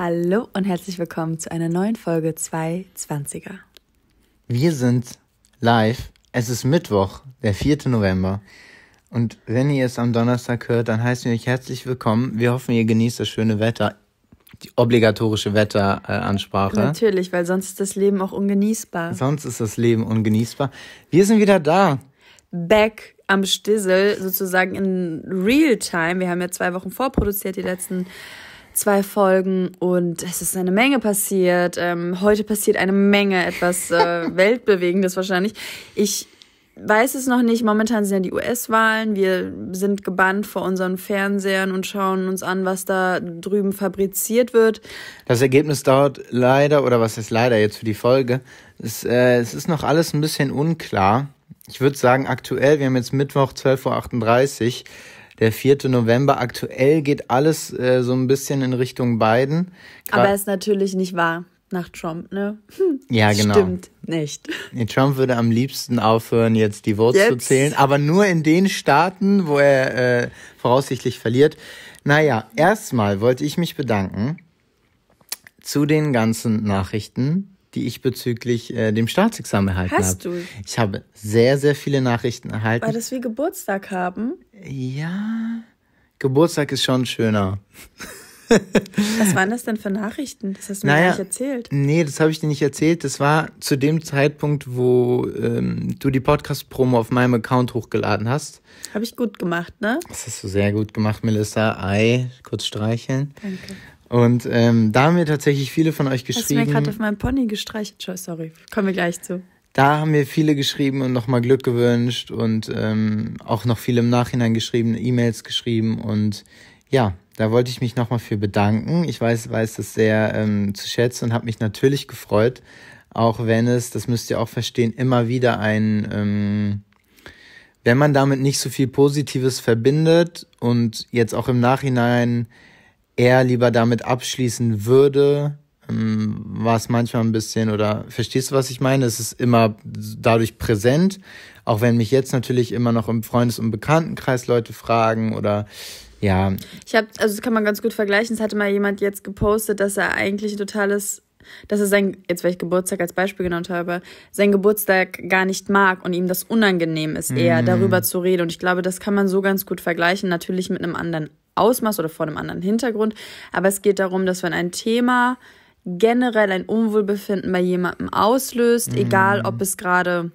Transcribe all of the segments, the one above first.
Hallo und herzlich willkommen zu einer neuen Folge 220er. Wir sind live. Es ist Mittwoch, der 4. November. Und wenn ihr es am Donnerstag hört, dann heißen wir euch herzlich willkommen. Wir hoffen, ihr genießt das schöne Wetter. Die obligatorische Wetteransprache. Natürlich, weil sonst ist das Leben auch ungenießbar. Sonst ist das Leben ungenießbar. Wir sind wieder da. Back am Stissel, sozusagen in Real Time. Wir haben ja zwei Wochen vorproduziert, die letzten zwei Folgen und es ist eine Menge passiert. Ähm, heute passiert eine Menge, etwas äh, Weltbewegendes wahrscheinlich. Ich weiß es noch nicht. Momentan sind ja die US-Wahlen. Wir sind gebannt vor unseren Fernsehern und schauen uns an, was da drüben fabriziert wird. Das Ergebnis dauert leider, oder was ist leider jetzt für die Folge? Es, äh, es ist noch alles ein bisschen unklar. Ich würde sagen, aktuell, wir haben jetzt Mittwoch 12.38 Uhr der 4. November. Aktuell geht alles äh, so ein bisschen in Richtung Biden. Gra Aber ist natürlich nicht wahr nach Trump, ne? Hm, ja, genau. Stimmt nicht. Trump würde am liebsten aufhören, jetzt die Votes jetzt. zu zählen, aber nur in den Staaten, wo er äh, voraussichtlich verliert. Naja, erstmal wollte ich mich bedanken zu den ganzen Nachrichten, die ich bezüglich äh, dem Staatsexamen erhalten habe. Hast hab. du? Ich habe sehr, sehr viele Nachrichten erhalten. War das wie Geburtstag haben? Ja. Geburtstag ist schon schöner. Was waren das denn für Nachrichten? Das hast du mir naja, gar nicht erzählt. Nee, das habe ich dir nicht erzählt. Das war zu dem Zeitpunkt, wo ähm, du die Podcast-Promo auf meinem Account hochgeladen hast. Habe ich gut gemacht, ne? Das hast du sehr gut gemacht, Melissa. Ei, kurz streicheln. Danke. Und ähm, da haben wir tatsächlich viele von euch geschrieben. Ich du mir gerade auf meinem Pony gestreichelt? Sorry, kommen wir gleich zu. Da haben wir viele geschrieben und nochmal Glück gewünscht und ähm, auch noch viele im Nachhinein geschrieben, E-Mails geschrieben und ja, da wollte ich mich nochmal für bedanken. Ich weiß, weiß das sehr ähm, zu schätzen und habe mich natürlich gefreut, auch wenn es, das müsst ihr auch verstehen, immer wieder ein, ähm, wenn man damit nicht so viel Positives verbindet und jetzt auch im Nachhinein er lieber damit abschließen würde, ähm, war es manchmal ein bisschen, oder verstehst du, was ich meine? Es ist immer dadurch präsent, auch wenn mich jetzt natürlich immer noch im Freundes- und Bekanntenkreis Leute fragen oder ja. Ich habe, also das kann man ganz gut vergleichen, es hatte mal jemand jetzt gepostet, dass er eigentlich ein totales dass er sein, jetzt weil ich Geburtstag als Beispiel genannt habe, sein Geburtstag gar nicht mag und ihm das unangenehm ist, eher mm. darüber zu reden. Und ich glaube, das kann man so ganz gut vergleichen, natürlich mit einem anderen Ausmaß oder vor einem anderen Hintergrund. Aber es geht darum, dass wenn ein Thema generell ein Unwohlbefinden bei jemandem auslöst, mhm. egal ob es gerade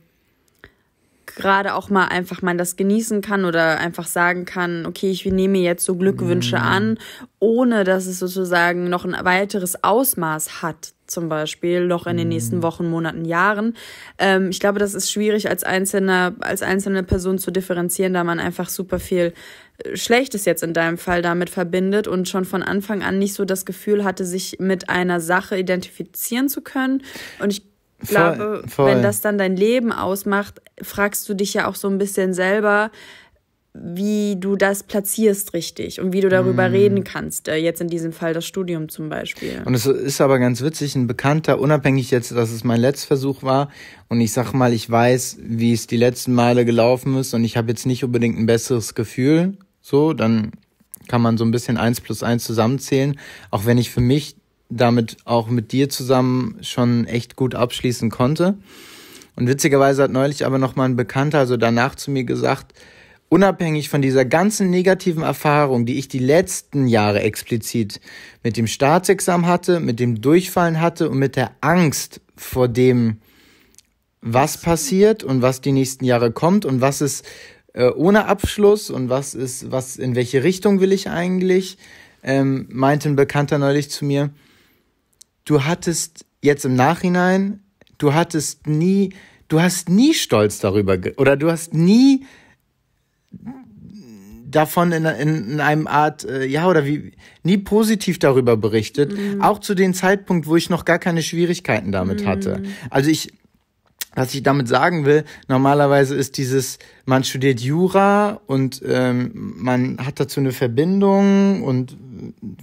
gerade auch mal einfach man das genießen kann oder einfach sagen kann, okay, ich nehme jetzt so Glückwünsche mhm. an, ohne dass es sozusagen noch ein weiteres Ausmaß hat, zum Beispiel noch in den nächsten mhm. Wochen, Monaten, Jahren. Ähm, ich glaube, das ist schwierig als einzelne, als einzelne Person zu differenzieren, da man einfach super viel äh, Schlechtes jetzt in deinem Fall damit verbindet und schon von Anfang an nicht so das Gefühl hatte, sich mit einer Sache identifizieren zu können. Und ich ich glaube, voll. wenn das dann dein Leben ausmacht, fragst du dich ja auch so ein bisschen selber, wie du das platzierst richtig und wie du darüber mm. reden kannst. Äh, jetzt in diesem Fall das Studium zum Beispiel. Und es ist aber ganz witzig, ein Bekannter, unabhängig jetzt, dass es mein letzter Versuch war und ich sag mal, ich weiß, wie es die letzten Male gelaufen ist und ich habe jetzt nicht unbedingt ein besseres Gefühl, so, dann kann man so ein bisschen eins plus eins zusammenzählen, auch wenn ich für mich damit auch mit dir zusammen schon echt gut abschließen konnte. Und witzigerweise hat neulich aber nochmal ein Bekannter, also danach zu mir gesagt, unabhängig von dieser ganzen negativen Erfahrung, die ich die letzten Jahre explizit mit dem Staatsexamen hatte, mit dem Durchfallen hatte und mit der Angst vor dem, was passiert und was die nächsten Jahre kommt und was ist äh, ohne Abschluss und was ist, was, in welche Richtung will ich eigentlich, ähm, meinte ein Bekannter neulich zu mir, du hattest jetzt im Nachhinein, du hattest nie, du hast nie Stolz darüber oder du hast nie davon in, in, in einem Art, äh, ja, oder wie, nie positiv darüber berichtet. Mhm. Auch zu dem Zeitpunkt, wo ich noch gar keine Schwierigkeiten damit mhm. hatte. Also ich, was ich damit sagen will, normalerweise ist dieses, man studiert Jura und ähm, man hat dazu eine Verbindung und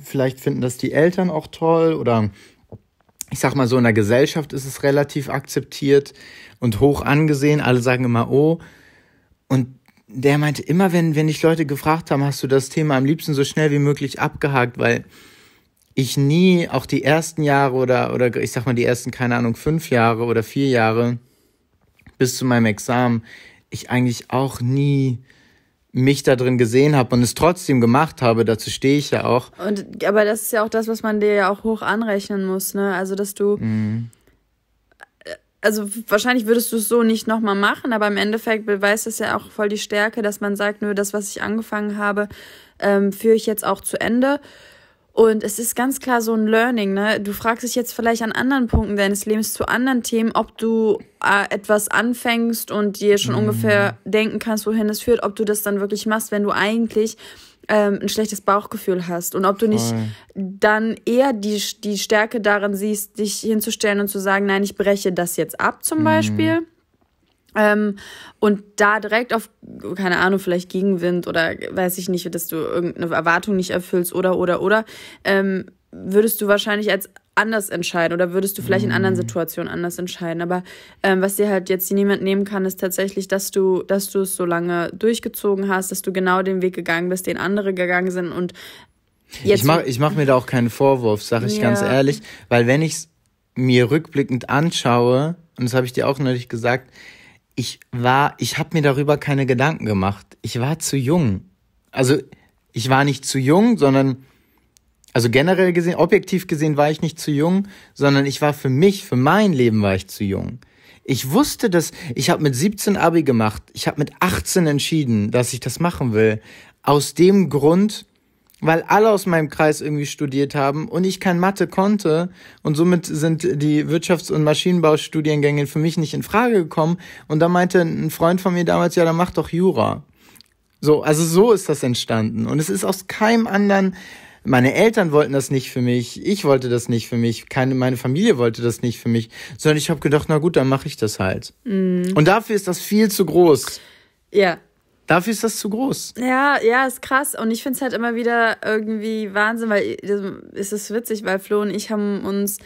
vielleicht finden das die Eltern auch toll oder ich sag mal so, in der Gesellschaft ist es relativ akzeptiert und hoch angesehen. Alle sagen immer, oh. Und der meinte immer, wenn, wenn ich Leute gefragt habe, hast du das Thema am liebsten so schnell wie möglich abgehakt, weil ich nie, auch die ersten Jahre oder, oder ich sag mal die ersten, keine Ahnung, fünf Jahre oder vier Jahre bis zu meinem Examen, ich eigentlich auch nie mich da drin gesehen habe und es trotzdem gemacht habe, dazu stehe ich ja auch. Und aber das ist ja auch das, was man dir ja auch hoch anrechnen muss, ne? Also dass du mhm. also wahrscheinlich würdest du es so nicht nochmal machen, aber im Endeffekt beweist es ja auch voll die Stärke, dass man sagt, nur das, was ich angefangen habe, ähm, führe ich jetzt auch zu Ende. Und es ist ganz klar so ein Learning, ne? Du fragst dich jetzt vielleicht an anderen Punkten deines Lebens zu anderen Themen, ob du äh, etwas anfängst und dir schon mhm. ungefähr denken kannst, wohin es führt, ob du das dann wirklich machst, wenn du eigentlich ähm, ein schlechtes Bauchgefühl hast und ob du Voll. nicht dann eher die, die Stärke darin siehst, dich hinzustellen und zu sagen, nein, ich breche das jetzt ab zum mhm. Beispiel ähm, und da direkt auf, keine Ahnung, vielleicht Gegenwind oder weiß ich nicht, dass du irgendeine Erwartung nicht erfüllst oder, oder, oder, ähm, würdest du wahrscheinlich als anders entscheiden oder würdest du vielleicht in anderen mhm. Situationen anders entscheiden. Aber ähm, was dir halt jetzt niemand nehmen kann, ist tatsächlich, dass du, dass du es so lange durchgezogen hast, dass du genau den Weg gegangen bist, den andere gegangen sind und jetzt. Ich mache ich mach mir da auch keinen Vorwurf, sage ich ja. ganz ehrlich, weil wenn ich es mir rückblickend anschaue, und das habe ich dir auch neulich gesagt, ich war, ich habe mir darüber keine Gedanken gemacht. Ich war zu jung. Also ich war nicht zu jung, sondern also generell gesehen, objektiv gesehen war ich nicht zu jung, sondern ich war für mich, für mein Leben war ich zu jung. Ich wusste dass ich habe mit 17 Abi gemacht, ich habe mit 18 entschieden, dass ich das machen will. Aus dem Grund, weil alle aus meinem Kreis irgendwie studiert haben und ich kein Mathe konnte und somit sind die Wirtschafts- und Maschinenbaustudiengänge für mich nicht in Frage gekommen und da meinte ein Freund von mir damals, ja, dann mach doch Jura. So, also so ist das entstanden und es ist aus keinem anderen meine Eltern wollten das nicht für mich, ich wollte das nicht für mich, keine meine Familie wollte das nicht für mich, sondern ich habe gedacht, na gut, dann mache ich das halt. Mhm. Und dafür ist das viel zu groß. Ja, Dafür ist das zu groß. Ja, ja, ist krass. Und ich finde es halt immer wieder irgendwie Wahnsinn, weil also, es ist witzig, weil Flo und ich haben uns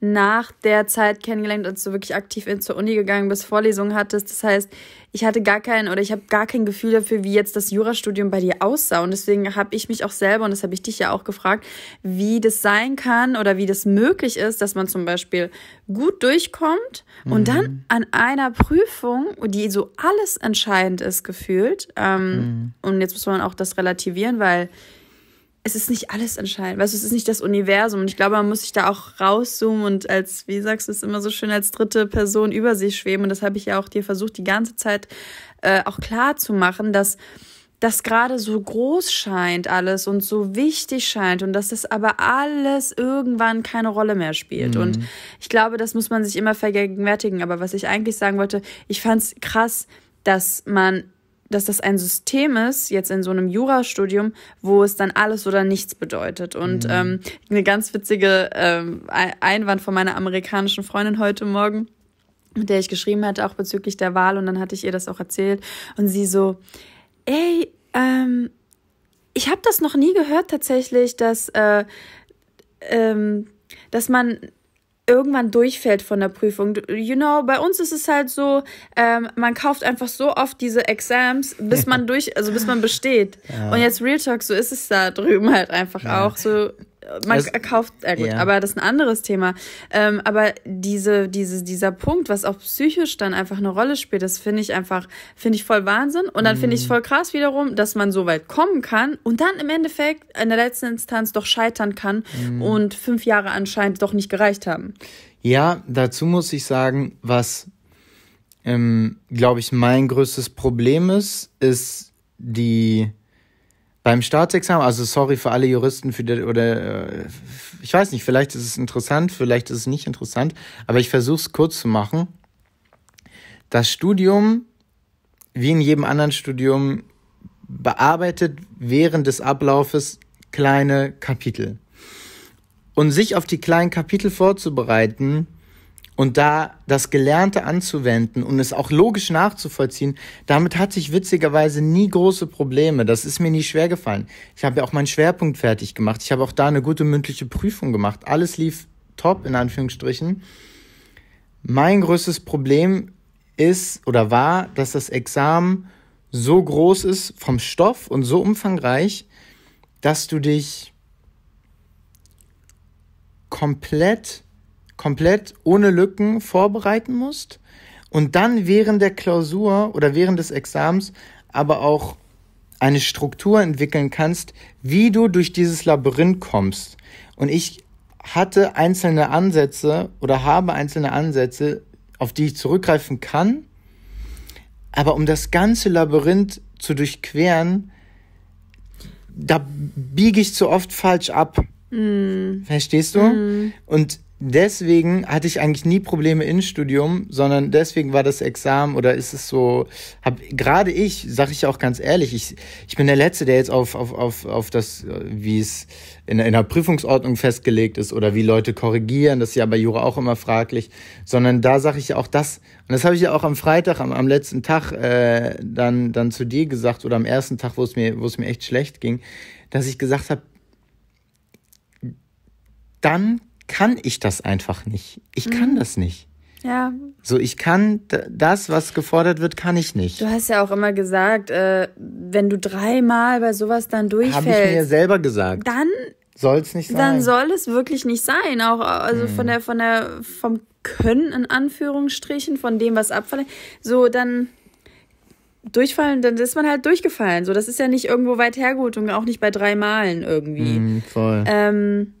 nach der Zeit kennengelernt, als du wirklich aktiv in, zur Uni gegangen bist, Vorlesungen hattest. Das heißt, ich hatte gar kein oder ich habe gar kein Gefühl dafür, wie jetzt das Jurastudium bei dir aussah. Und deswegen habe ich mich auch selber, und das habe ich dich ja auch gefragt, wie das sein kann oder wie das möglich ist, dass man zum Beispiel gut durchkommt und mhm. dann an einer Prüfung, die so alles entscheidend ist, gefühlt. Ähm, mhm. Und jetzt muss man auch das relativieren, weil es ist nicht alles entscheidend. Weißt du, es ist nicht das Universum. Und ich glaube, man muss sich da auch rauszoomen und als, wie sagst du es immer so schön, als dritte Person über sich schweben. Und das habe ich ja auch dir versucht, die ganze Zeit äh, auch klar zu machen, dass das gerade so groß scheint alles und so wichtig scheint und dass das aber alles irgendwann keine Rolle mehr spielt. Mhm. Und ich glaube, das muss man sich immer vergegenwärtigen. Aber was ich eigentlich sagen wollte, ich fand es krass, dass man dass das ein System ist, jetzt in so einem Jurastudium, wo es dann alles oder nichts bedeutet. Und mhm. ähm, eine ganz witzige ähm, Einwand von meiner amerikanischen Freundin heute Morgen, mit der ich geschrieben hatte, auch bezüglich der Wahl. Und dann hatte ich ihr das auch erzählt. Und sie so, ey, ähm, ich habe das noch nie gehört tatsächlich, dass, äh, ähm, dass man irgendwann durchfällt von der Prüfung. You know, bei uns ist es halt so, ähm, man kauft einfach so oft diese Exams, bis man durch, also bis man besteht. Ja. Und jetzt Real Talk, so ist es da drüben halt einfach ja. auch. So man das, kauft, äh gut, ja. aber das ist ein anderes Thema. Ähm, aber diese, diese, dieser Punkt, was auch psychisch dann einfach eine Rolle spielt, das finde ich einfach, finde ich voll Wahnsinn. Und dann finde ich es mhm. voll krass wiederum, dass man so weit kommen kann und dann im Endeffekt in der letzten Instanz doch scheitern kann mhm. und fünf Jahre anscheinend doch nicht gereicht haben. Ja, dazu muss ich sagen, was, ähm, glaube ich, mein größtes Problem ist, ist die beim Staatsexamen, also sorry für alle Juristen, für die, oder äh, ich weiß nicht, vielleicht ist es interessant, vielleicht ist es nicht interessant, aber ich versuche es kurz zu machen. Das Studium, wie in jedem anderen Studium, bearbeitet während des Ablaufes kleine Kapitel. Und sich auf die kleinen Kapitel vorzubereiten, und da das Gelernte anzuwenden und es auch logisch nachzuvollziehen, damit hatte ich witzigerweise nie große Probleme. Das ist mir nie schwer gefallen. Ich habe ja auch meinen Schwerpunkt fertig gemacht. Ich habe auch da eine gute mündliche Prüfung gemacht. Alles lief top, in Anführungsstrichen. Mein größtes Problem ist oder war, dass das Examen so groß ist vom Stoff und so umfangreich, dass du dich komplett komplett ohne Lücken vorbereiten musst und dann während der Klausur oder während des Examens aber auch eine Struktur entwickeln kannst, wie du durch dieses Labyrinth kommst. Und ich hatte einzelne Ansätze oder habe einzelne Ansätze, auf die ich zurückgreifen kann. Aber um das ganze Labyrinth zu durchqueren, da biege ich zu oft falsch ab. Mm. Verstehst du? Mm. Und deswegen hatte ich eigentlich nie Probleme im Studium, sondern deswegen war das Examen oder ist es so, hab, gerade ich, sage ich auch ganz ehrlich, ich, ich bin der Letzte, der jetzt auf, auf, auf, auf das, wie es in, in der Prüfungsordnung festgelegt ist oder wie Leute korrigieren, das ist ja bei Jura auch immer fraglich, sondern da sage ich ja auch das, und das habe ich ja auch am Freitag, am, am letzten Tag äh, dann, dann zu dir gesagt oder am ersten Tag, wo es mir, wo es mir echt schlecht ging, dass ich gesagt habe, dann kann ich das einfach nicht. Ich kann mhm. das nicht. Ja. So, ich kann das, was gefordert wird, kann ich nicht. Du hast ja auch immer gesagt, äh, wenn du dreimal bei sowas dann durchfällst. Habe ich mir selber gesagt. Dann soll es nicht sein. Dann soll es wirklich nicht sein. Auch äh, also mhm. von der von der vom Können in Anführungsstrichen von dem, was abfallen. So dann durchfallen, dann ist man halt durchgefallen. So das ist ja nicht irgendwo weit hergeholt und auch nicht bei drei Malen irgendwie. Mhm, voll. Ähm,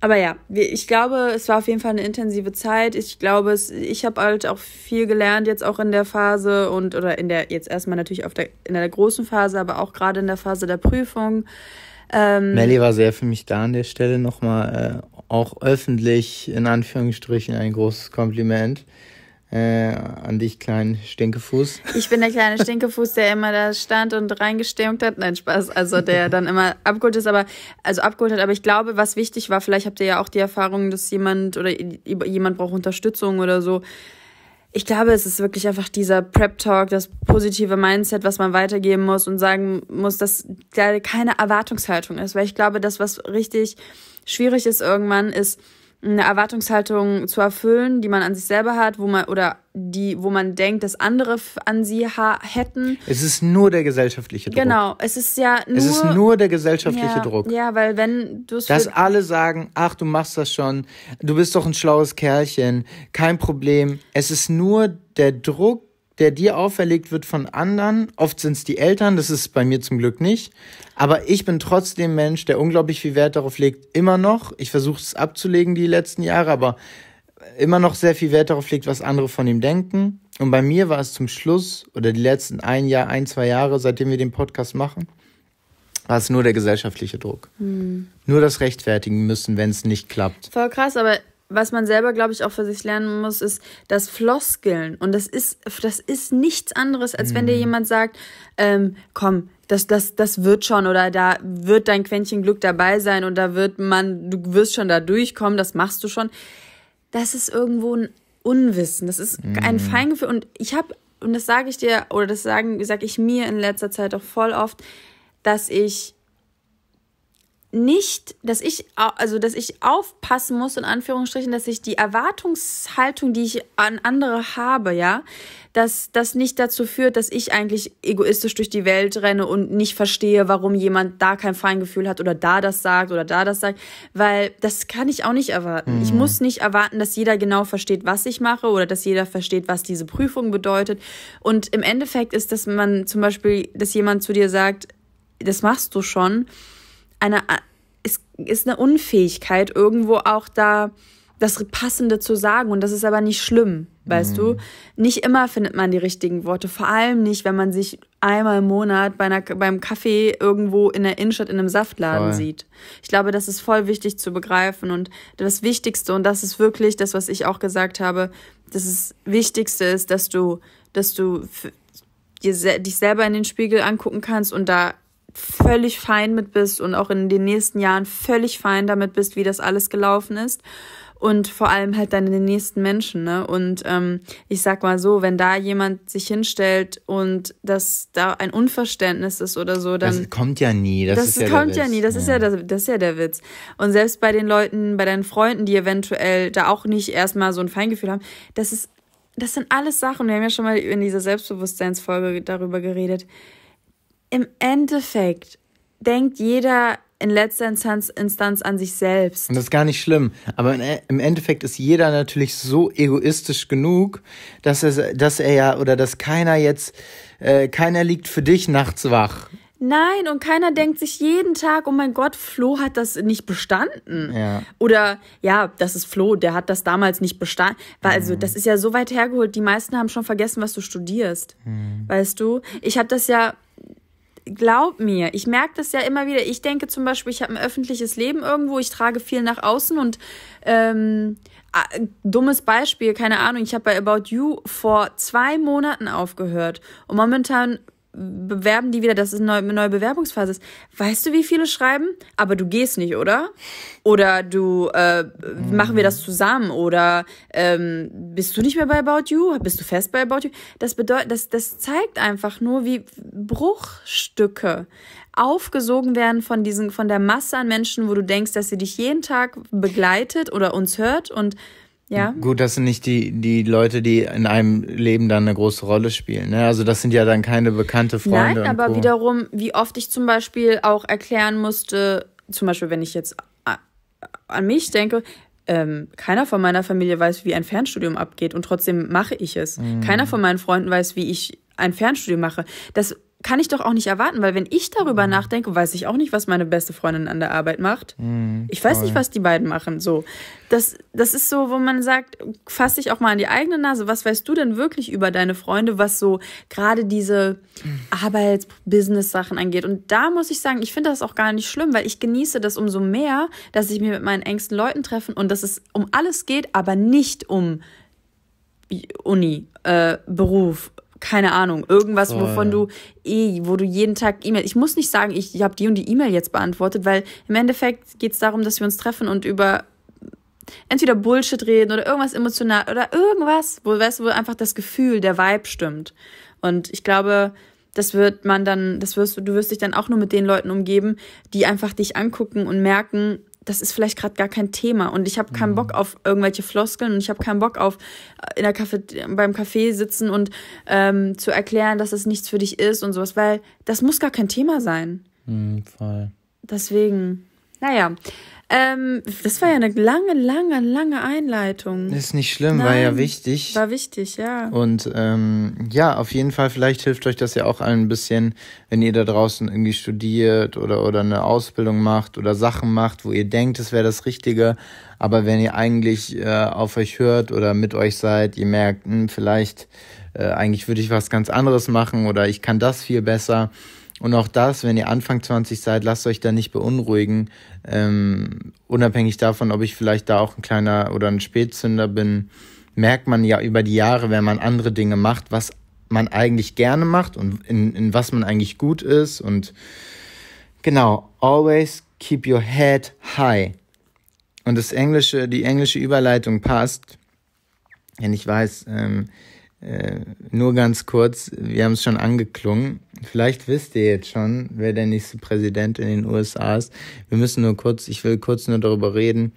aber ja, ich glaube, es war auf jeden Fall eine intensive Zeit. Ich glaube, es, ich habe halt auch viel gelernt jetzt auch in der Phase und oder in der jetzt erstmal natürlich auf der in der großen Phase, aber auch gerade in der Phase der Prüfung. Ähm, Melly war sehr für mich da an der Stelle nochmal äh, auch öffentlich in Anführungsstrichen ein großes Kompliment. Äh, an dich, kleinen Stinkefuß. Ich bin der kleine Stinkefuß, der immer da stand und reingestimmt hat. Nein, Spaß. Also der dann immer abgeholt ist, aber also abgeholt hat. Aber ich glaube, was wichtig war, vielleicht habt ihr ja auch die Erfahrung, dass jemand oder jemand braucht Unterstützung oder so. Ich glaube, es ist wirklich einfach dieser Prep-Talk, das positive Mindset, was man weitergeben muss und sagen muss, dass da keine Erwartungshaltung ist. Weil ich glaube, das, was richtig schwierig ist irgendwann, ist, eine Erwartungshaltung zu erfüllen, die man an sich selber hat, wo man oder die, wo man denkt, dass andere an sie hätten. Es ist nur der gesellschaftliche Druck. Genau, es ist ja nur. Es ist nur der gesellschaftliche ja, Druck. Ja, weil wenn du es. Dass alle sagen, ach, du machst das schon, du bist doch ein schlaues Kerlchen, kein Problem. Es ist nur der Druck der dir auferlegt wird von anderen. Oft sind es die Eltern, das ist bei mir zum Glück nicht. Aber ich bin trotzdem Mensch, der unglaublich viel Wert darauf legt, immer noch. Ich versuche es abzulegen die letzten Jahre, aber immer noch sehr viel Wert darauf legt, was andere von ihm denken. Und bei mir war es zum Schluss oder die letzten ein Jahr, ein, zwei Jahre, seitdem wir den Podcast machen, war es nur der gesellschaftliche Druck. Hm. Nur das rechtfertigen müssen, wenn es nicht klappt. Voll krass, aber was man selber, glaube ich, auch für sich lernen muss, ist das Floskeln. Und das ist, das ist nichts anderes, als mhm. wenn dir mhm. jemand sagt, ähm, komm, das, das, das wird schon oder da wird dein Quäntchen Glück dabei sein und da wird man, du wirst schon da durchkommen, das machst du schon. Das ist irgendwo ein Unwissen. Das ist mhm. ein Feingefühl. Und ich habe, und das sage ich dir, oder das sagen, sage ich mir in letzter Zeit auch voll oft, dass ich nicht, dass ich, also dass ich aufpassen muss, in Anführungsstrichen, dass ich die Erwartungshaltung, die ich an andere habe, ja, dass das nicht dazu führt, dass ich eigentlich egoistisch durch die Welt renne und nicht verstehe, warum jemand da kein Feingefühl hat oder da das sagt oder da das sagt, weil das kann ich auch nicht erwarten. Mhm. Ich muss nicht erwarten, dass jeder genau versteht, was ich mache oder dass jeder versteht, was diese Prüfung bedeutet. Und im Endeffekt ist, dass man zum Beispiel, dass jemand zu dir sagt, das machst du schon eine, es ist eine Unfähigkeit, irgendwo auch da das Passende zu sagen. Und das ist aber nicht schlimm, weißt mhm. du? Nicht immer findet man die richtigen Worte. Vor allem nicht, wenn man sich einmal im Monat bei einer, beim Kaffee irgendwo in der Innenstadt in einem Saftladen voll. sieht. Ich glaube, das ist voll wichtig zu begreifen. Und das Wichtigste, und das ist wirklich das, was ich auch gesagt habe, das ist, Wichtigste ist, dass du, dass du dich selber in den Spiegel angucken kannst und da völlig fein mit bist und auch in den nächsten Jahren völlig fein damit bist, wie das alles gelaufen ist. Und vor allem halt dann den nächsten Menschen, ne? Und ähm, ich sag mal so, wenn da jemand sich hinstellt und dass da ein Unverständnis ist oder so, dann. Das kommt ja nie. Das, das ist ja kommt ja Witz. nie. Das ja. ist ja das, das ist ja der Witz. Und selbst bei den Leuten, bei deinen Freunden, die eventuell da auch nicht erstmal so ein Feingefühl haben, das ist das sind alles Sachen. Wir haben ja schon mal in dieser Selbstbewusstseinsfolge darüber geredet im Endeffekt denkt jeder in letzter Instanz, Instanz an sich selbst. Und das ist gar nicht schlimm. Aber im Endeffekt ist jeder natürlich so egoistisch genug, dass er, dass er ja oder dass keiner jetzt, äh, keiner liegt für dich nachts wach. Nein, und keiner denkt sich jeden Tag, oh mein Gott, Flo hat das nicht bestanden. Ja. Oder ja, das ist Flo, der hat das damals nicht bestanden. Weil, also, mhm. das ist ja so weit hergeholt, die meisten haben schon vergessen, was du studierst. Mhm. Weißt du? Ich habe das ja, glaub mir, ich merke das ja immer wieder. Ich denke zum Beispiel, ich habe ein öffentliches Leben irgendwo, ich trage viel nach außen und ähm, dummes Beispiel, keine Ahnung, ich habe bei About You vor zwei Monaten aufgehört und momentan bewerben die wieder, dass es eine neue Bewerbungsphase ist. Weißt du, wie viele schreiben? Aber du gehst nicht, oder? Oder du, äh, mhm. machen wir das mhm. zusammen? Oder ähm, bist du nicht mehr bei About You? Bist du fest bei About You? Das bedeutet, das, das zeigt einfach nur, wie Bruchstücke aufgesogen werden von diesen, von der Masse an Menschen, wo du denkst, dass sie dich jeden Tag begleitet oder uns hört und ja. Gut, das sind nicht die, die Leute, die in einem Leben dann eine große Rolle spielen. Ne? Also das sind ja dann keine bekannte Freunde. Nein, aber wiederum, wie oft ich zum Beispiel auch erklären musste, zum Beispiel, wenn ich jetzt an mich denke, ähm, keiner von meiner Familie weiß, wie ein Fernstudium abgeht und trotzdem mache ich es. Mhm. Keiner von meinen Freunden weiß, wie ich ein Fernstudium mache. Das kann ich doch auch nicht erwarten, weil wenn ich darüber mhm. nachdenke, weiß ich auch nicht, was meine beste Freundin an der Arbeit macht. Mhm, ich weiß nicht, was die beiden machen. So, das, das ist so, wo man sagt, fass dich auch mal an die eigene Nase. Was weißt du denn wirklich über deine Freunde, was so gerade diese mhm. Arbeits-Business-Sachen angeht? Und da muss ich sagen, ich finde das auch gar nicht schlimm, weil ich genieße das umso mehr, dass ich mich mit meinen engsten Leuten treffe und dass es um alles geht, aber nicht um Uni, äh, Beruf keine Ahnung, irgendwas, oh, wovon du eh, wo du jeden Tag E-Mail. Ich muss nicht sagen, ich, ich habe die und die E-Mail jetzt beantwortet, weil im Endeffekt geht es darum, dass wir uns treffen und über entweder Bullshit reden oder irgendwas emotional oder irgendwas, wo, weißt, wo einfach das Gefühl, der Vibe stimmt. Und ich glaube, das wird man dann, das wirst du, du wirst dich dann auch nur mit den Leuten umgeben, die einfach dich angucken und merken, das ist vielleicht gerade gar kein Thema und ich habe keinen mhm. Bock auf irgendwelche Floskeln und ich habe keinen Bock auf äh, in der Kaffee, beim Kaffee sitzen und ähm, zu erklären, dass es das nichts für dich ist und sowas, weil das muss gar kein Thema sein. Mhm, voll. Deswegen, naja, ähm, das war ja eine lange, lange, lange Einleitung. Ist nicht schlimm, Nein, war ja wichtig. War wichtig, ja. Und ähm, ja, auf jeden Fall, vielleicht hilft euch das ja auch ein bisschen, wenn ihr da draußen irgendwie studiert oder, oder eine Ausbildung macht oder Sachen macht, wo ihr denkt, es wäre das Richtige. Aber wenn ihr eigentlich äh, auf euch hört oder mit euch seid, ihr merkt, hm, vielleicht äh, eigentlich würde ich was ganz anderes machen oder ich kann das viel besser und auch das, wenn ihr Anfang 20 seid, lasst euch da nicht beunruhigen. Ähm, unabhängig davon, ob ich vielleicht da auch ein kleiner oder ein Spätzünder bin, merkt man ja über die Jahre, wenn man andere Dinge macht, was man eigentlich gerne macht und in, in was man eigentlich gut ist. Und genau, always keep your head high. Und das englische, die englische Überleitung passt. Denn ich weiß, ähm, äh, nur ganz kurz, wir haben es schon angeklungen. Vielleicht wisst ihr jetzt schon, wer der nächste Präsident in den USA ist. Wir müssen nur kurz, ich will kurz nur darüber reden,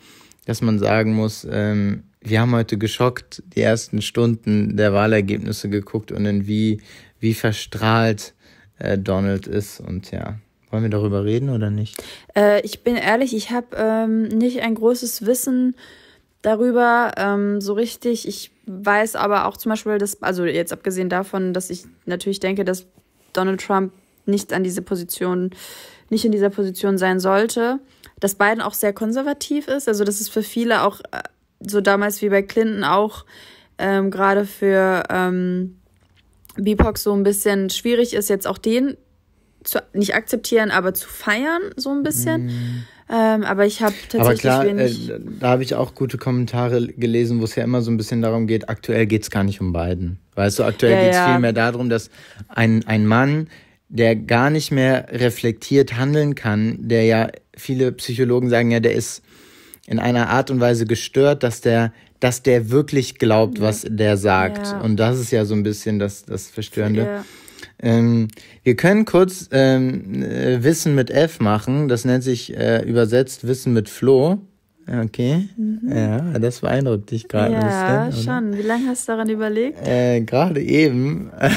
dass man sagen muss, ähm, wir haben heute geschockt die ersten Stunden der Wahlergebnisse geguckt und in wie, wie verstrahlt äh, Donald ist. Und ja, wollen wir darüber reden oder nicht? Äh, ich bin ehrlich, ich habe ähm, nicht ein großes Wissen darüber ähm, so richtig. Ich weiß aber auch zum Beispiel, dass, also jetzt abgesehen davon, dass ich natürlich denke, dass Donald Trump nicht an diese Position, nicht in dieser Position sein sollte, dass Biden auch sehr konservativ ist. Also das ist für viele auch äh, so damals wie bei Clinton auch ähm, gerade für ähm, BIPOC so ein bisschen schwierig ist, jetzt auch den zu, nicht akzeptieren, aber zu feiern so ein bisschen. Mm. Ähm, aber ich habe tatsächlich aber klar, äh, wenig. Äh, da habe ich auch gute Kommentare gelesen, wo es ja immer so ein bisschen darum geht, aktuell geht es gar nicht um beiden. Weißt du, aktuell ja, geht es ja. vielmehr darum, dass ein, ein Mann, der gar nicht mehr reflektiert handeln kann, der ja, viele Psychologen sagen ja, der ist in einer Art und Weise gestört, dass der, dass der wirklich glaubt, was der sagt. Ja. Und das ist ja so ein bisschen das, das Verstörende. Ja. Ähm, wir können kurz ähm, äh, Wissen mit F machen. Das nennt sich äh, übersetzt Wissen mit Flo. Okay. Mhm. Ja, das beeindruckt dich gerade. Ja, ein bisschen, schon. Wie lange hast du daran überlegt? Äh, gerade eben. das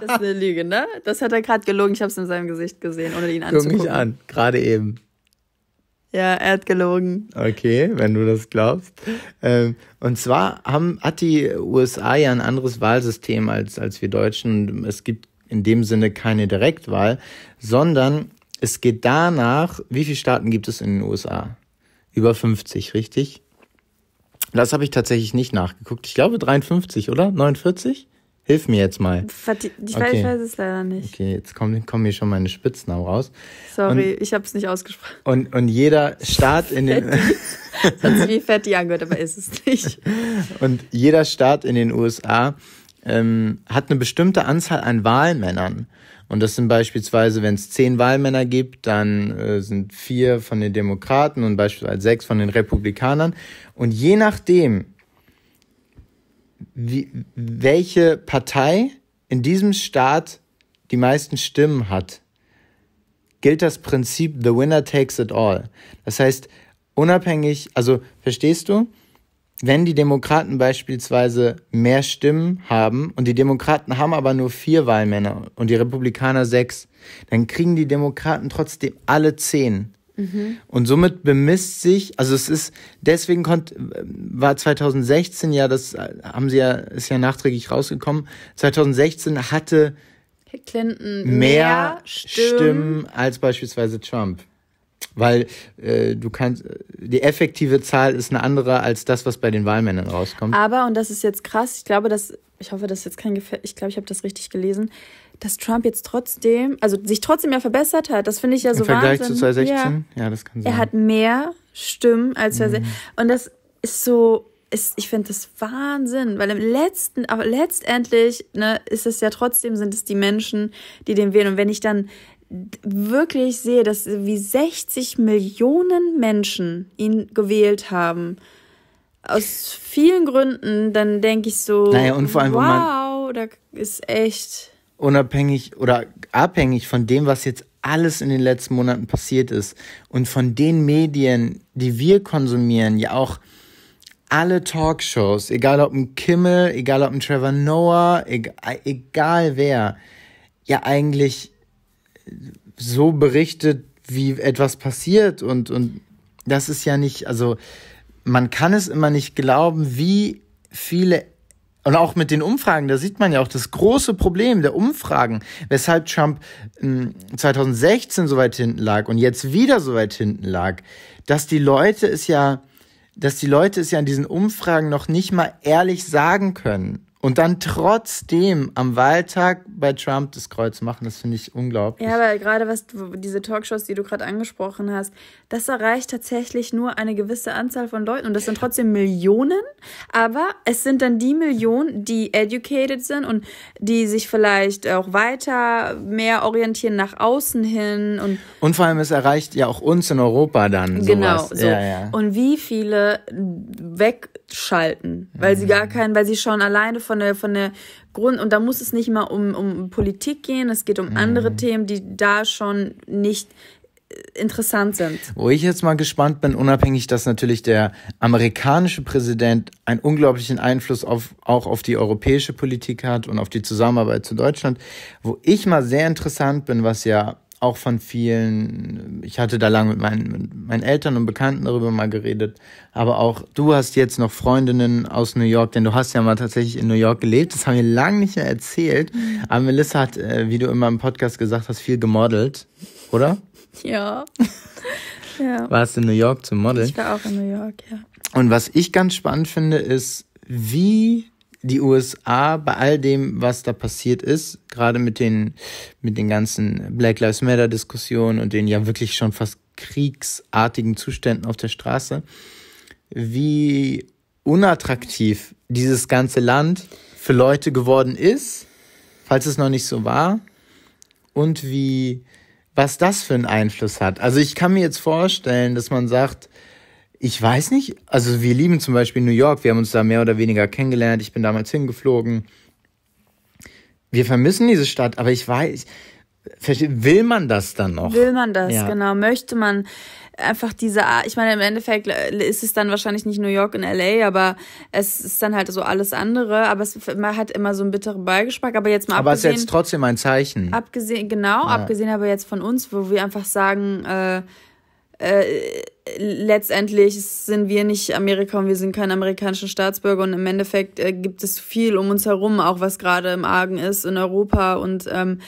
ist eine Lüge, ne? Das hat er gerade gelogen. Ich habe es in seinem Gesicht gesehen, ohne ihn anzugucken. Guck mich an, gerade eben. Ja, er hat gelogen. Okay, wenn du das glaubst. Ähm, und zwar haben, hat die USA ja ein anderes Wahlsystem als, als wir Deutschen. Es gibt in dem Sinne keine Direktwahl, sondern es geht danach, wie viele Staaten gibt es in den USA? Über 50, richtig? Das habe ich tatsächlich nicht nachgeguckt. Ich glaube 53, oder? 49? Hilf mir jetzt mal. Ich weiß, okay. ich weiß es leider nicht. Okay, jetzt kommen, kommen hier schon meine Spitznamen raus. Sorry, und, ich habe es nicht ausgesprochen. Und, und jeder Staat in den... Sonst wie fett angehört, aber ist es nicht. Und jeder Staat in den USA ähm, hat eine bestimmte Anzahl an Wahlmännern. Und das sind beispielsweise, wenn es zehn Wahlmänner gibt, dann äh, sind vier von den Demokraten und beispielsweise sechs von den Republikanern. Und je nachdem, wie, welche Partei in diesem Staat die meisten Stimmen hat, gilt das Prinzip The Winner takes it all. Das heißt, unabhängig, also verstehst du, wenn die Demokraten beispielsweise mehr Stimmen haben und die Demokraten haben aber nur vier Wahlmänner und die Republikaner sechs, dann kriegen die Demokraten trotzdem alle zehn. Mhm. Und somit bemisst sich, also es ist, deswegen konnte, äh, war 2016 ja, das äh, haben sie ja, ist ja nachträglich rausgekommen, 2016 hatte Clinton mehr, mehr Stimmen, Stimmen als beispielsweise Trump weil äh, du kannst äh, die effektive Zahl ist eine andere als das, was bei den Wahlmännern rauskommt. Aber und das ist jetzt krass. Ich glaube, dass ich hoffe, das ist jetzt kein Gefähr ich glaube, ich habe das richtig gelesen dass Trump jetzt trotzdem, also sich trotzdem ja verbessert hat. Das finde ich ja Im so Vergleich Wahnsinn. zu 2016? Ja. ja. das kann sein. Er hat mehr Stimmen als 2016. Mhm. Und das ist so, ist, ich finde das Wahnsinn, weil im letzten, aber letztendlich ne, ist es ja trotzdem, sind es die Menschen, die den wählen. Und wenn ich dann wirklich sehe, dass wie 60 Millionen Menschen ihn gewählt haben, aus vielen Gründen, dann denke ich so, naja, und vor allem, wow, da ist echt unabhängig oder abhängig von dem, was jetzt alles in den letzten Monaten passiert ist und von den Medien, die wir konsumieren, ja auch alle Talkshows, egal ob ein Kimmel, egal ob ein Trevor Noah, egal, egal wer, ja eigentlich so berichtet, wie etwas passiert und, und das ist ja nicht, also man kann es immer nicht glauben, wie viele und auch mit den Umfragen, da sieht man ja auch das große Problem der Umfragen, weshalb Trump 2016 ähm, so weit hinten lag und jetzt wieder so weit hinten lag, dass die Leute es ja, dass die Leute es ja in diesen Umfragen noch nicht mal ehrlich sagen können. Und dann trotzdem am Wahltag bei Trump das Kreuz machen, das finde ich unglaublich. Ja, aber gerade was diese Talkshows, die du gerade angesprochen hast, das erreicht tatsächlich nur eine gewisse Anzahl von Leuten und das sind trotzdem Millionen, aber es sind dann die Millionen, die educated sind und die sich vielleicht auch weiter mehr orientieren nach außen hin und und vor allem es erreicht ja auch uns in Europa dann genau sowas. so ja, ja. und wie viele wegschalten, weil mhm. sie gar keinen, weil sie schon alleine von von der, von der Grund, und da muss es nicht mal um, um Politik gehen, es geht um mhm. andere Themen, die da schon nicht äh, interessant sind. Wo ich jetzt mal gespannt bin, unabhängig, dass natürlich der amerikanische Präsident einen unglaublichen Einfluss auf, auch auf die europäische Politik hat und auf die Zusammenarbeit zu Deutschland. Wo ich mal sehr interessant bin, was ja auch von vielen, ich hatte da lange mit meinen, mit meinen Eltern und Bekannten darüber mal geredet, aber auch du hast jetzt noch Freundinnen aus New York, denn du hast ja mal tatsächlich in New York gelebt, das haben wir lange nicht mehr erzählt, mhm. aber Melissa hat, äh, wie du immer im Podcast gesagt hast, viel gemodelt, oder? Ja. ja. Warst in New York zum Modeln? Ich war auch in New York, ja. Und was ich ganz spannend finde, ist, wie die USA bei all dem, was da passiert ist, gerade mit den, mit den ganzen Black Lives Matter Diskussionen und den ja wirklich schon fast kriegsartigen Zuständen auf der Straße, wie unattraktiv dieses ganze Land für Leute geworden ist, falls es noch nicht so war, und wie, was das für einen Einfluss hat. Also ich kann mir jetzt vorstellen, dass man sagt, ich weiß nicht. Also wir lieben zum Beispiel New York. Wir haben uns da mehr oder weniger kennengelernt. Ich bin damals hingeflogen. Wir vermissen diese Stadt, aber ich weiß, will man das dann noch? Will man das, ja. genau. Möchte man einfach diese Art, ich meine, im Endeffekt äh, ist es dann wahrscheinlich nicht New York in LA, aber es ist dann halt so alles andere, aber es man hat immer so einen bitteren Beigeschmack, aber jetzt mal aber abgesehen. Aber es ist jetzt trotzdem ein Zeichen. Abgesehen, genau, ja. abgesehen aber jetzt von uns, wo wir einfach sagen, äh, äh, letztendlich sind wir nicht Amerika und wir sind keine amerikanischen Staatsbürger und im Endeffekt äh, gibt es viel um uns herum, auch was gerade im Argen ist in Europa und ähm,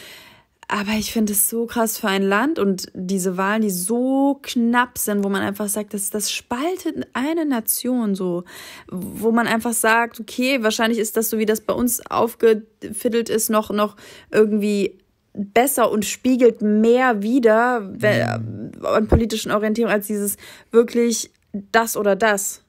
aber ich finde es so krass für ein Land und diese Wahlen, die so knapp sind, wo man einfach sagt, das, das spaltet eine Nation so. Wo man einfach sagt, okay, wahrscheinlich ist das so, wie das bei uns aufgefiddelt ist, noch, noch irgendwie besser und spiegelt mehr wider mhm. an politischen Orientierung als dieses wirklich das oder das.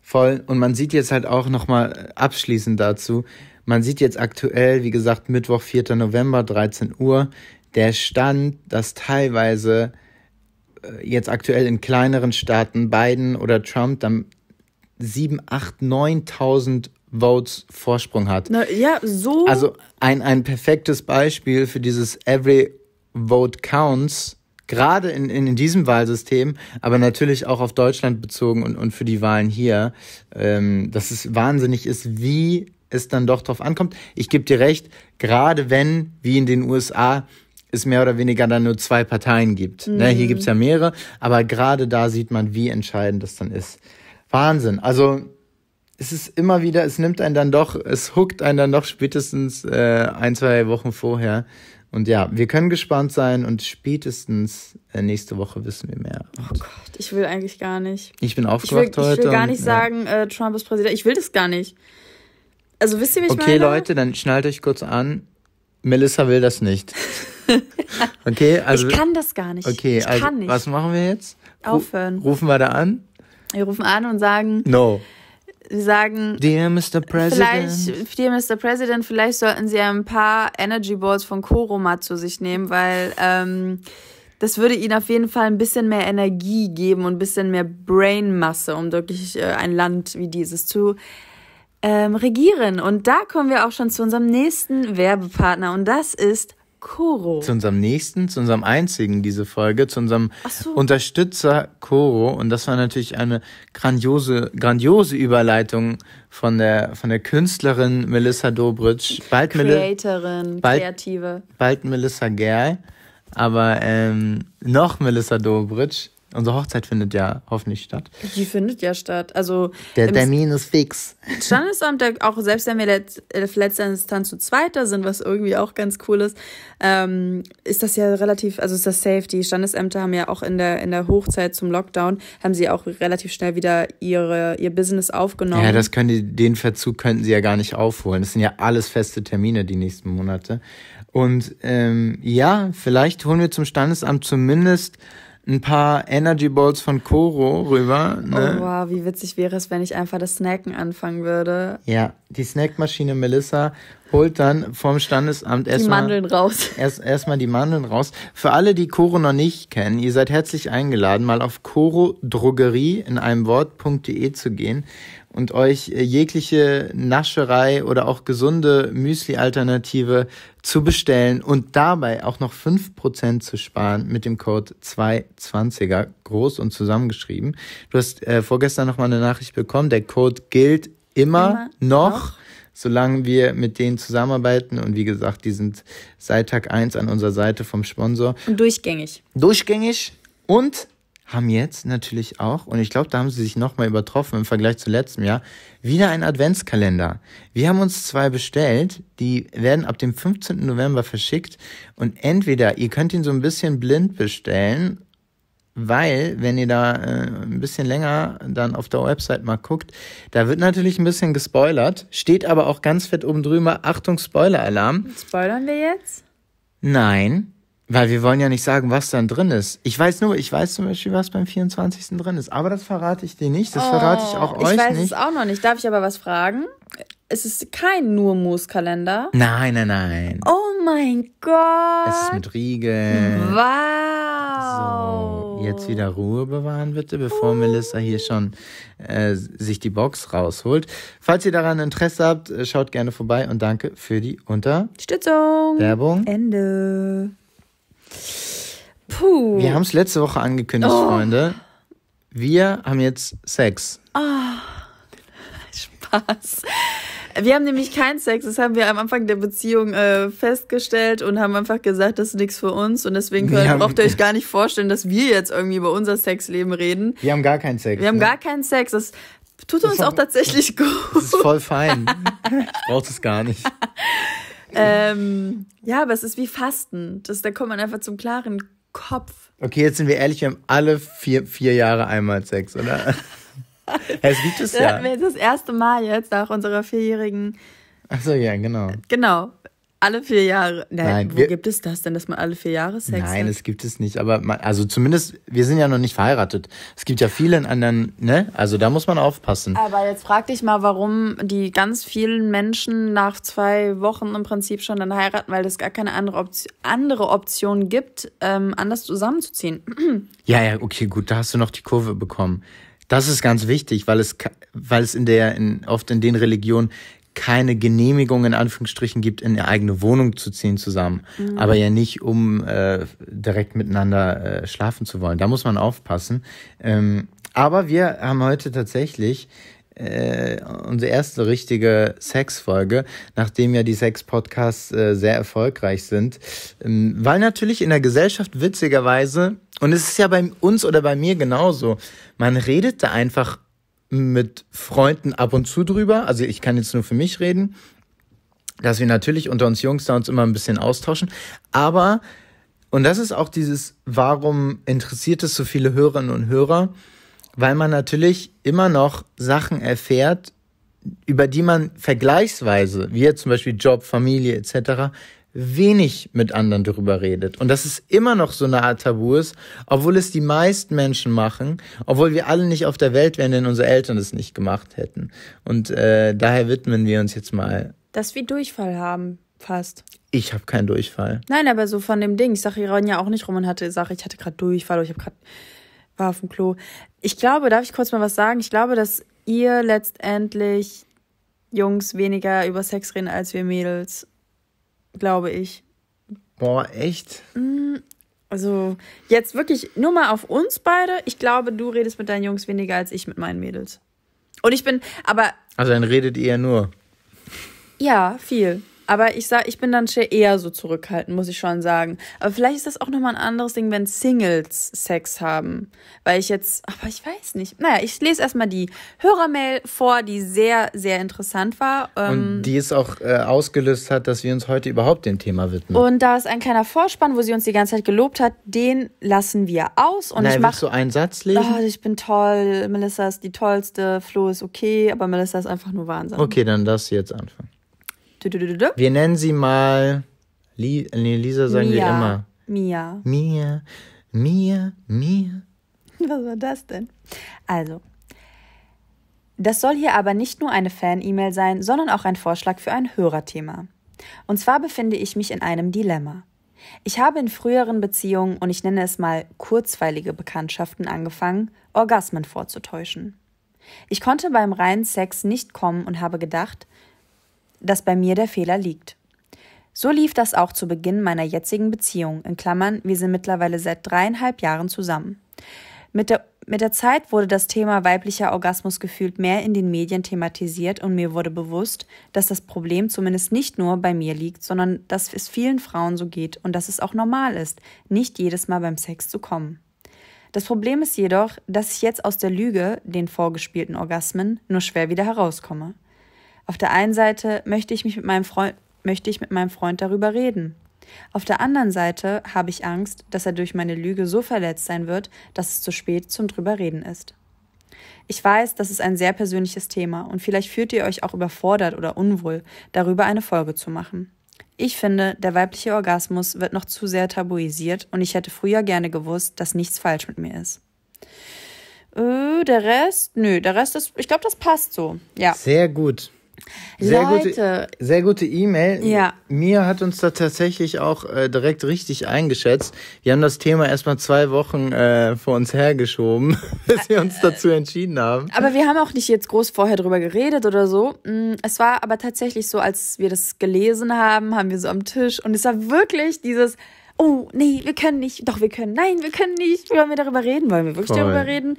Voll. Und man sieht jetzt halt auch nochmal äh, abschließend dazu, man sieht jetzt aktuell, wie gesagt, Mittwoch, 4. November, 13 Uhr, der Stand, dass teilweise äh, jetzt aktuell in kleineren Staaten Biden oder Trump dann 7, 8, 9.000 Votes Vorsprung hat. Na, ja, so. Also ein, ein perfektes Beispiel für dieses Every Vote Counts, gerade in, in, in diesem Wahlsystem, aber natürlich auch auf Deutschland bezogen und, und für die Wahlen hier, ähm, dass es wahnsinnig ist, wie es dann doch drauf ankommt. Ich gebe dir recht, gerade wenn, wie in den USA, es mehr oder weniger dann nur zwei Parteien gibt. Mhm. Ne, hier gibt es ja mhm. mehrere, aber gerade da sieht man, wie entscheidend das dann ist. Wahnsinn. Also es ist immer wieder, es nimmt einen dann doch, es huckt einen dann doch spätestens äh, ein, zwei Wochen vorher. Und ja, wir können gespannt sein und spätestens äh, nächste Woche wissen wir mehr. Und oh Gott, ich will eigentlich gar nicht. Ich bin aufgewacht ich will, heute. Ich will gar nicht und, sagen, ja. äh, Trump ist Präsident. Ich will das gar nicht. Also wisst ihr, wie ich okay, meine? Okay, Leute, dann schnallt euch kurz an. Melissa will das nicht. okay, also. Ich kann das gar nicht. Okay, ich also, kann nicht. was machen wir jetzt? Aufhören. Rufen wir da an? Wir rufen an und sagen. No. Sie sagen, Dear Mr. President. Vielleicht, Dear Mr. President, vielleicht sollten Sie ein paar Energy Balls von Koroma zu sich nehmen, weil ähm, das würde Ihnen auf jeden Fall ein bisschen mehr Energie geben und ein bisschen mehr Brainmasse, um wirklich äh, ein Land wie dieses zu ähm, regieren. Und da kommen wir auch schon zu unserem nächsten Werbepartner und das ist Koro. Zu unserem nächsten, zu unserem einzigen diese Folge, zu unserem so. Unterstützer Koro. Und das war natürlich eine grandiose, grandiose Überleitung von der, von der Künstlerin Melissa Dobritsch. Bald Creatorin, bald, Kreative. Bald Melissa Gerl, aber ähm, noch Melissa Dobritsch. Unsere Hochzeit findet ja hoffentlich statt. Die findet ja statt. Also der ähm, Termin ist fix. Standesamt, auch selbst wenn wir auf letzter Instanz zu zweiter sind, was irgendwie auch ganz cool ist, ähm, ist das ja relativ, also ist das safe. Die Standesämter haben ja auch in der, in der Hochzeit zum Lockdown, haben sie auch relativ schnell wieder ihre, ihr Business aufgenommen. Ja, das können die, den Verzug könnten sie ja gar nicht aufholen. Das sind ja alles feste Termine die nächsten Monate. Und ähm, ja, vielleicht holen wir zum Standesamt zumindest ein paar Energy Balls von Koro rüber. Oh, ne? Oh wow, wie witzig wäre es, wenn ich einfach das Snacken anfangen würde. Ja, die Snackmaschine Melissa holt dann vom Standesamt erstmal die Mandeln raus. Erst erstmal die Mandeln raus. Für alle, die Koro noch nicht kennen, ihr seid herzlich eingeladen, mal auf korodrogerie in einem Wort.de zu gehen und euch jegliche Nascherei oder auch gesunde Müsli-Alternative zu bestellen und dabei auch noch fünf Prozent zu sparen mit dem Code 220er, groß und zusammengeschrieben. Du hast äh, vorgestern nochmal eine Nachricht bekommen, der Code gilt immer, immer noch. noch solange wir mit denen zusammenarbeiten. Und wie gesagt, die sind seit Tag 1 an unserer Seite vom Sponsor. Und durchgängig. Durchgängig und haben jetzt natürlich auch, und ich glaube, da haben sie sich nochmal übertroffen im Vergleich zu letztem Jahr, wieder einen Adventskalender. Wir haben uns zwei bestellt, die werden ab dem 15. November verschickt und entweder ihr könnt ihn so ein bisschen blind bestellen, weil wenn ihr da äh, ein bisschen länger dann auf der Website mal guckt, da wird natürlich ein bisschen gespoilert, steht aber auch ganz fett oben drüber, Achtung Spoiler-Alarm. Spoilern wir jetzt? Nein. Weil wir wollen ja nicht sagen, was dann drin ist. Ich weiß nur, ich weiß zum Beispiel, was beim 24. drin ist. Aber das verrate ich dir nicht. Das oh, verrate ich auch oh, euch nicht. Ich weiß nicht. es auch noch nicht. Darf ich aber was fragen? Es ist kein nur Mooskalender. Nein, nein, nein. Oh mein Gott. Es ist mit Riegeln. Wow. So, jetzt wieder Ruhe bewahren bitte, bevor uh. Melissa hier schon äh, sich die Box rausholt. Falls ihr daran Interesse habt, äh, schaut gerne vorbei und danke für die Unterstützung. Werbung. Ende. Puh. Wir haben es letzte Woche angekündigt, oh. Freunde. Wir haben jetzt Sex. Oh. Spaß. Wir haben nämlich keinen Sex, das haben wir am Anfang der Beziehung äh, festgestellt und haben einfach gesagt, das ist nichts für uns und deswegen könnt, haben, braucht ihr euch gar nicht vorstellen, dass wir jetzt irgendwie über unser Sexleben reden. Wir haben gar keinen Sex. Wir haben ne? gar keinen Sex. Das tut das uns auch tatsächlich gut. Das ist voll fein. Braucht es gar nicht. ähm, ja, aber es ist wie Fasten. Das, da kommt man einfach zum klaren Kopf. Okay, jetzt sind wir ehrlich, wir haben alle vier, vier Jahre einmal Sex, oder? es gibt es ja. Das hatten wir jetzt das erste Mal jetzt nach unserer vierjährigen. Ach so, ja, genau. Genau. Alle vier Jahre. Nein, Nein wo wir, gibt es das denn, dass man alle vier Jahre Sex Nein, hat? es gibt es nicht. Aber man, also zumindest, wir sind ja noch nicht verheiratet. Es gibt ja viele in anderen, ne? Also da muss man aufpassen. Aber jetzt frag dich mal, warum die ganz vielen Menschen nach zwei Wochen im Prinzip schon dann heiraten, weil es gar keine andere, Option, andere Option gibt, ähm, anders zusammenzuziehen. ja, ja, okay, gut, da hast du noch die Kurve bekommen. Das ist ganz wichtig, weil es, weil es in der, in, oft in den Religionen keine Genehmigung in Anführungsstrichen gibt, in eine eigene Wohnung zu ziehen zusammen. Mhm. Aber ja nicht, um äh, direkt miteinander äh, schlafen zu wollen. Da muss man aufpassen. Ähm, aber wir haben heute tatsächlich äh, unsere erste richtige Sex-Folge, nachdem ja die Sex-Podcasts äh, sehr erfolgreich sind. Ähm, weil natürlich in der Gesellschaft witzigerweise, und es ist ja bei uns oder bei mir genauso, man redet da einfach mit Freunden ab und zu drüber. Also ich kann jetzt nur für mich reden, dass wir natürlich unter uns Jungs da uns immer ein bisschen austauschen. Aber, und das ist auch dieses, warum interessiert es so viele Hörerinnen und Hörer? Weil man natürlich immer noch Sachen erfährt, über die man vergleichsweise, wie jetzt zum Beispiel Job, Familie etc., wenig mit anderen darüber redet und dass es immer noch so eine Art Tabu ist, obwohl es die meisten Menschen machen, obwohl wir alle nicht auf der Welt wären, wenn unsere Eltern es nicht gemacht hätten. Und äh, daher widmen wir uns jetzt mal. Dass wir Durchfall haben, fast. Ich habe keinen Durchfall. Nein, aber so von dem Ding. Ich sage Iran ja auch nicht rum und hatte, sage ich hatte gerade Durchfall oder ich habe gerade war auf dem Klo. Ich glaube, darf ich kurz mal was sagen? Ich glaube, dass ihr letztendlich Jungs weniger über Sex reden als wir Mädels glaube ich. Boah, echt? Mm, also jetzt wirklich nur mal auf uns beide. Ich glaube, du redest mit deinen Jungs weniger als ich mit meinen Mädels. Und ich bin, aber. Also dann redet ihr ja nur. Ja, viel. Aber ich sag, ich bin dann eher so zurückhaltend, muss ich schon sagen. Aber vielleicht ist das auch nochmal ein anderes Ding, wenn Singles Sex haben. Weil ich jetzt, aber ich weiß nicht. Naja, ich lese erstmal die Hörermail vor, die sehr, sehr interessant war. Ähm, und die es auch äh, ausgelöst hat, dass wir uns heute überhaupt dem Thema widmen. Und da ist ein kleiner Vorspann, wo sie uns die ganze Zeit gelobt hat, den lassen wir aus. Und naja, ich mache so einen Satz lesen. Oh, ich bin toll, Melissa ist die tollste, Flo ist okay, aber Melissa ist einfach nur Wahnsinn. Okay, dann lass sie jetzt anfangen. Wir nennen sie mal. Li nee, Lisa sagen wir immer. Mia. Mia. Mia. Mia. Was war das denn? Also. Das soll hier aber nicht nur eine Fan-E-Mail sein, sondern auch ein Vorschlag für ein Hörerthema. Und zwar befinde ich mich in einem Dilemma. Ich habe in früheren Beziehungen, und ich nenne es mal kurzweilige Bekanntschaften, angefangen, Orgasmen vorzutäuschen. Ich konnte beim reinen Sex nicht kommen und habe gedacht, dass bei mir der Fehler liegt. So lief das auch zu Beginn meiner jetzigen Beziehung, in Klammern, wir sind mittlerweile seit dreieinhalb Jahren zusammen. Mit der, mit der Zeit wurde das Thema weiblicher Orgasmus gefühlt mehr in den Medien thematisiert und mir wurde bewusst, dass das Problem zumindest nicht nur bei mir liegt, sondern dass es vielen Frauen so geht und dass es auch normal ist, nicht jedes Mal beim Sex zu kommen. Das Problem ist jedoch, dass ich jetzt aus der Lüge, den vorgespielten Orgasmen, nur schwer wieder herauskomme. Auf der einen Seite möchte ich, mich mit meinem Freund, möchte ich mit meinem Freund darüber reden. Auf der anderen Seite habe ich Angst, dass er durch meine Lüge so verletzt sein wird, dass es zu spät zum drüberreden ist. Ich weiß, das ist ein sehr persönliches Thema und vielleicht fühlt ihr euch auch überfordert oder unwohl, darüber eine Folge zu machen. Ich finde, der weibliche Orgasmus wird noch zu sehr tabuisiert und ich hätte früher gerne gewusst, dass nichts falsch mit mir ist. Äh, der Rest? Nö, der Rest ist, ich glaube, das passt so. Ja. Sehr gut. Sehr Leute. gute, sehr gute E-Mail. Ja. Mir hat uns da tatsächlich auch äh, direkt richtig eingeschätzt. Wir haben das Thema erstmal zwei Wochen äh, vor uns hergeschoben, bis wir uns dazu entschieden haben. Aber wir haben auch nicht jetzt groß vorher drüber geredet oder so. Mm, es war aber tatsächlich so, als wir das gelesen haben, haben wir so am Tisch und es war wirklich dieses, oh, nee, wir können nicht, doch, wir können, nein, wir können nicht, wollen wir darüber reden, wollen wir wirklich Voll. darüber reden.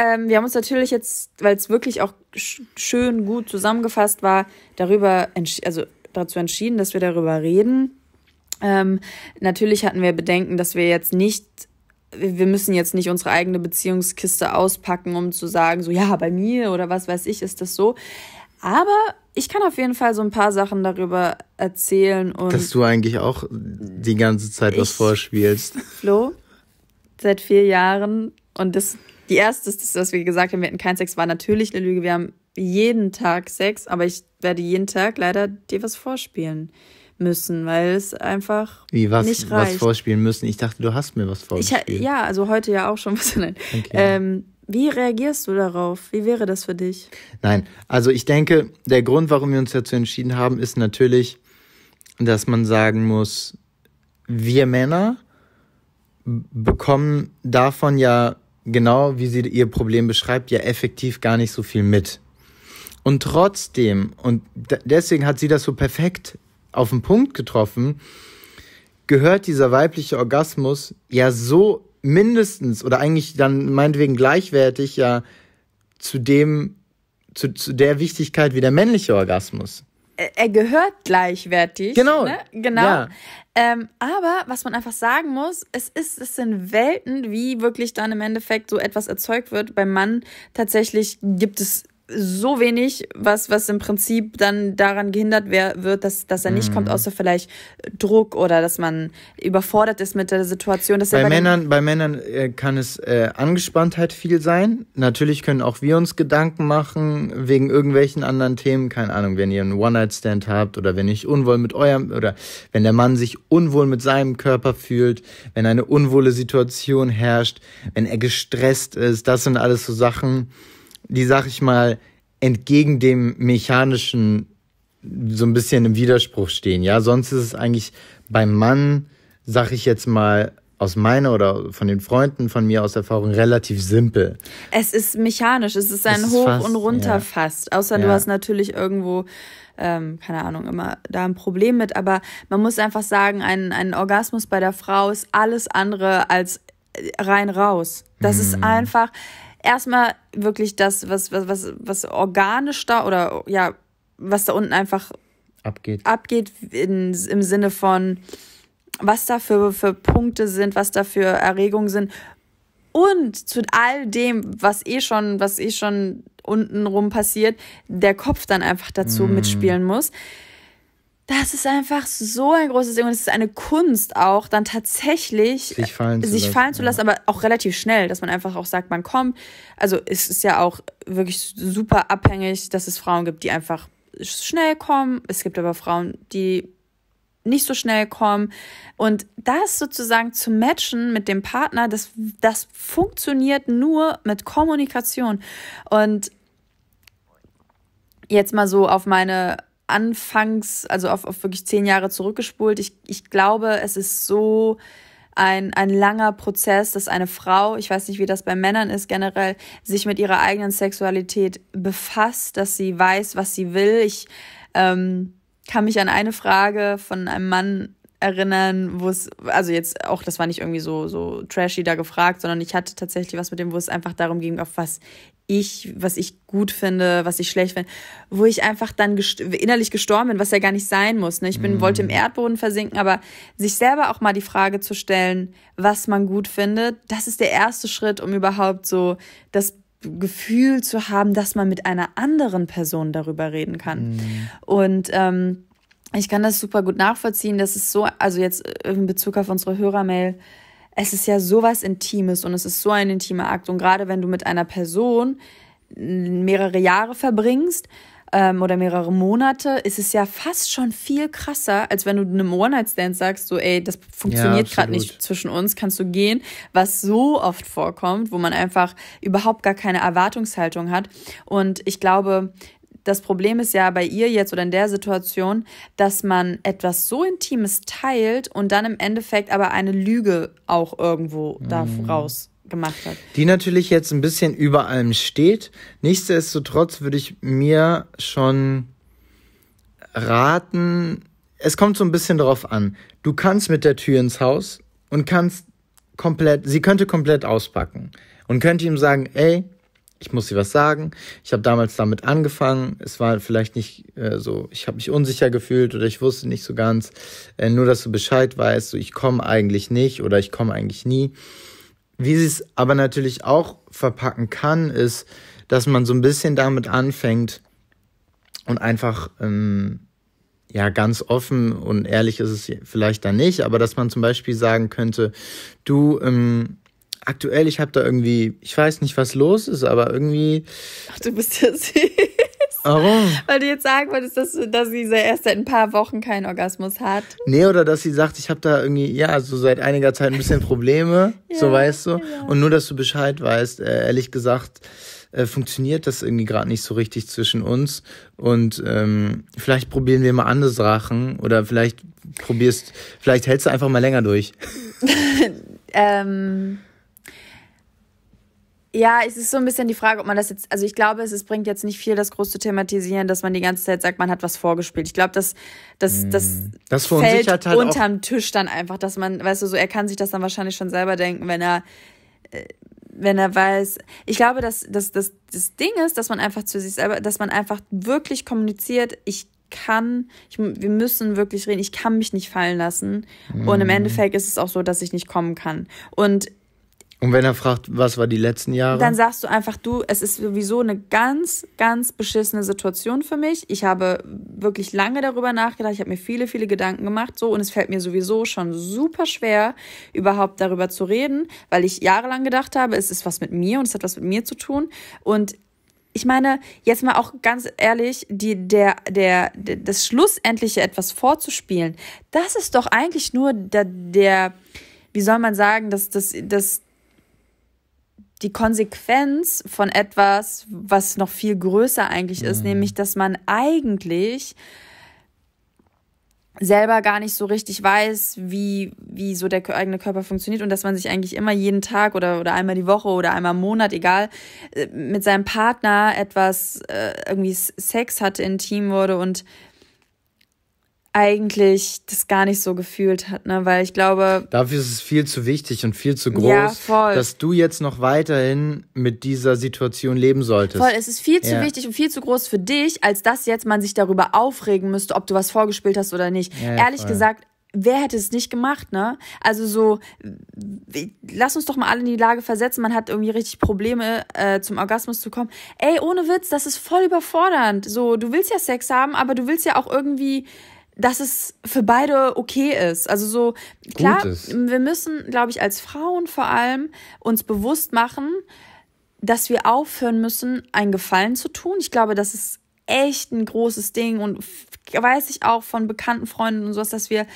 Ähm, wir haben uns natürlich jetzt, weil es wirklich auch schön gut zusammengefasst war, darüber, also dazu entschieden, dass wir darüber reden. Ähm, natürlich hatten wir Bedenken, dass wir jetzt nicht wir müssen jetzt nicht unsere eigene Beziehungskiste auspacken, um zu sagen, so ja, bei mir oder was weiß ich, ist das so. Aber ich kann auf jeden Fall so ein paar Sachen darüber erzählen. Und Dass du eigentlich auch die ganze Zeit was vorspielst. Flo, seit vier Jahren. Und das, die erste, das, was wir gesagt haben, wir hätten keinen Sex, war natürlich eine Lüge. Wir haben jeden Tag Sex, aber ich werde jeden Tag leider dir was vorspielen müssen, weil es einfach Wie, was, nicht reicht. was vorspielen müssen? Ich dachte, du hast mir was vorgespielt. Ich, ja, also heute ja auch schon. Was, Okay. Ähm, wie reagierst du darauf? Wie wäre das für dich? Nein, also ich denke, der Grund, warum wir uns dazu entschieden haben, ist natürlich, dass man sagen muss, wir Männer bekommen davon ja genau, wie sie ihr Problem beschreibt, ja effektiv gar nicht so viel mit. Und trotzdem, und deswegen hat sie das so perfekt auf den Punkt getroffen, gehört dieser weibliche Orgasmus ja so mindestens oder eigentlich dann meinetwegen gleichwertig ja zu dem, zu, zu der Wichtigkeit wie der männliche Orgasmus. Er gehört gleichwertig. Genau. Ne? Genau. Ja. Ähm, aber was man einfach sagen muss, es ist, es sind Welten, wie wirklich dann im Endeffekt so etwas erzeugt wird. Beim Mann tatsächlich gibt es so wenig, was, was im Prinzip dann daran gehindert wär, wird, dass, dass er nicht mhm. kommt, außer vielleicht Druck oder dass man überfordert ist mit der Situation. Dass bei, bei, Männern, bei Männern äh, kann es äh, Angespanntheit viel sein. Natürlich können auch wir uns Gedanken machen wegen irgendwelchen anderen Themen. Keine Ahnung, wenn ihr einen One-Night-Stand habt oder wenn ich unwohl mit eurem oder wenn der Mann sich unwohl mit seinem Körper fühlt, wenn eine unwohle Situation herrscht, wenn er gestresst ist. Das sind alles so Sachen, die, sag ich mal, entgegen dem mechanischen so ein bisschen im Widerspruch stehen. Ja, sonst ist es eigentlich beim Mann, sag ich jetzt mal, aus meiner oder von den Freunden von mir aus Erfahrung relativ simpel. Es ist mechanisch, es ist ein es ist Hoch fast, und Runter ja. fast. Außer ja. du hast natürlich irgendwo, ähm, keine Ahnung, immer da ein Problem mit. Aber man muss einfach sagen, ein, ein Orgasmus bei der Frau ist alles andere als äh, rein raus. Das mhm. ist einfach, erstmal wirklich das, was, was, was, was organisch da oder ja, was da unten einfach abgeht, abgeht in, im Sinne von, was da für, für Punkte sind, was da für Erregungen sind. Und zu all dem, was eh schon, was eh schon unten rum passiert, der Kopf dann einfach dazu mm. mitspielen muss. Das ist einfach so ein großes Ding und es ist eine Kunst auch, dann tatsächlich sich äh, fallen zu, sich lassen, fallen zu lassen, aber auch relativ schnell, dass man einfach auch sagt, man kommt. Also es ist ja auch wirklich super abhängig, dass es Frauen gibt, die einfach schnell kommen. Es gibt aber Frauen, die nicht so schnell kommen. Und das sozusagen zu matchen mit dem Partner, das, das funktioniert nur mit Kommunikation. Und jetzt mal so auf meine anfangs, also auf, auf wirklich zehn Jahre zurückgespult. Ich, ich glaube, es ist so ein, ein langer Prozess, dass eine Frau, ich weiß nicht, wie das bei Männern ist generell, sich mit ihrer eigenen Sexualität befasst, dass sie weiß, was sie will. Ich ähm, kann mich an eine Frage von einem Mann erinnern, wo es, also jetzt auch, das war nicht irgendwie so, so trashy da gefragt, sondern ich hatte tatsächlich was mit dem, wo es einfach darum ging, auf was ich, was ich gut finde, was ich schlecht finde, wo ich einfach dann gest innerlich gestorben bin, was ja gar nicht sein muss. Ne? Ich bin, mm. wollte im mhm. Erdboden versinken, aber sich selber auch mal die Frage zu stellen, was man gut findet, das ist der erste Schritt, um überhaupt so das Gefühl zu haben, dass man mit einer anderen Person darüber reden kann. Mm. Und ähm, ich kann das super gut nachvollziehen, dass es so, also jetzt in Bezug auf unsere Hörermail, äh, es ist ja sowas Intimes und es ist so ein intimer Akt. Und gerade wenn du mit einer Person mehrere Jahre verbringst ähm, oder mehrere Monate, ist es ja fast schon viel krasser, als wenn du einem One-Night-Stand sagst, so, ey, das funktioniert ja, gerade nicht zwischen uns, kannst du gehen, was so oft vorkommt, wo man einfach überhaupt gar keine Erwartungshaltung hat. Und ich glaube, das Problem ist ja bei ihr jetzt oder in der Situation, dass man etwas so Intimes teilt und dann im Endeffekt aber eine Lüge auch irgendwo mhm. daraus gemacht hat. Die natürlich jetzt ein bisschen über allem steht. Nichtsdestotrotz würde ich mir schon raten, es kommt so ein bisschen darauf an. Du kannst mit der Tür ins Haus und kannst komplett, sie könnte komplett auspacken und könnte ihm sagen, ey, ich muss sie was sagen. Ich habe damals damit angefangen. Es war vielleicht nicht äh, so, ich habe mich unsicher gefühlt oder ich wusste nicht so ganz. Äh, nur, dass du Bescheid weißt, so ich komme eigentlich nicht oder ich komme eigentlich nie. Wie sie es aber natürlich auch verpacken kann, ist, dass man so ein bisschen damit anfängt und einfach, ähm, ja, ganz offen und ehrlich ist es vielleicht dann nicht, aber dass man zum Beispiel sagen könnte, du, ähm, aktuell, ich habe da irgendwie, ich weiß nicht, was los ist, aber irgendwie. Ach, du bist ja süß. Warum? Weil du jetzt sagen wolltest, dass, dass sie erst seit ein paar Wochen keinen Orgasmus hat. Nee, oder dass sie sagt, ich habe da irgendwie, ja, so seit einiger Zeit ein bisschen Probleme, ja, so weißt du. Ja. Und nur, dass du Bescheid weißt, äh, ehrlich gesagt, äh, funktioniert das irgendwie gerade nicht so richtig zwischen uns. Und ähm, vielleicht probieren wir mal andere Sachen oder vielleicht probierst, vielleicht hältst du einfach mal länger durch. ähm. Ja, es ist so ein bisschen die Frage, ob man das jetzt, also ich glaube, es, es bringt jetzt nicht viel, das groß zu thematisieren, dass man die ganze Zeit sagt, man hat was vorgespielt. Ich glaube, das, das, mm. das, das fällt halt unterm Tisch dann einfach, dass man, weißt du, so er kann sich das dann wahrscheinlich schon selber denken, wenn er, äh, wenn er weiß. Ich glaube, dass, dass, dass das Ding ist, dass man einfach zu sich selber, dass man einfach wirklich kommuniziert, ich kann, ich, wir müssen wirklich reden, ich kann mich nicht fallen lassen. Mm. Und im mm. Endeffekt ist es auch so, dass ich nicht kommen kann. Und und wenn er fragt, was war die letzten Jahre? Dann sagst du einfach, du, es ist sowieso eine ganz, ganz beschissene Situation für mich. Ich habe wirklich lange darüber nachgedacht. Ich habe mir viele, viele Gedanken gemacht. So, und es fällt mir sowieso schon super schwer, überhaupt darüber zu reden, weil ich jahrelang gedacht habe, es ist was mit mir und es hat was mit mir zu tun. Und ich meine, jetzt mal auch ganz ehrlich, die, der, der, der, das Schlussendliche etwas vorzuspielen, das ist doch eigentlich nur der, der wie soll man sagen, dass das, das, die Konsequenz von etwas, was noch viel größer eigentlich ist, mhm. nämlich dass man eigentlich selber gar nicht so richtig weiß, wie, wie so der eigene Körper funktioniert und dass man sich eigentlich immer jeden Tag oder, oder einmal die Woche oder einmal im Monat, egal, äh, mit seinem Partner etwas äh, irgendwie Sex hatte, intim wurde und eigentlich das gar nicht so gefühlt hat, ne? Weil ich glaube. Dafür ist es viel zu wichtig und viel zu groß, ja, voll. dass du jetzt noch weiterhin mit dieser Situation leben solltest. Voll, es ist viel zu ja. wichtig und viel zu groß für dich, als dass jetzt man sich darüber aufregen müsste, ob du was vorgespielt hast oder nicht. Ja, Ehrlich voll. gesagt, wer hätte es nicht gemacht, ne? Also so, lass uns doch mal alle in die Lage versetzen, man hat irgendwie richtig Probleme, äh, zum Orgasmus zu kommen. Ey, ohne Witz, das ist voll überfordernd. So, du willst ja Sex haben, aber du willst ja auch irgendwie dass es für beide okay ist. Also so, klar, wir müssen, glaube ich, als Frauen vor allem uns bewusst machen, dass wir aufhören müssen, einen Gefallen zu tun. Ich glaube, das ist echt ein großes Ding und weiß ich auch von bekannten Freunden und sowas, dass wir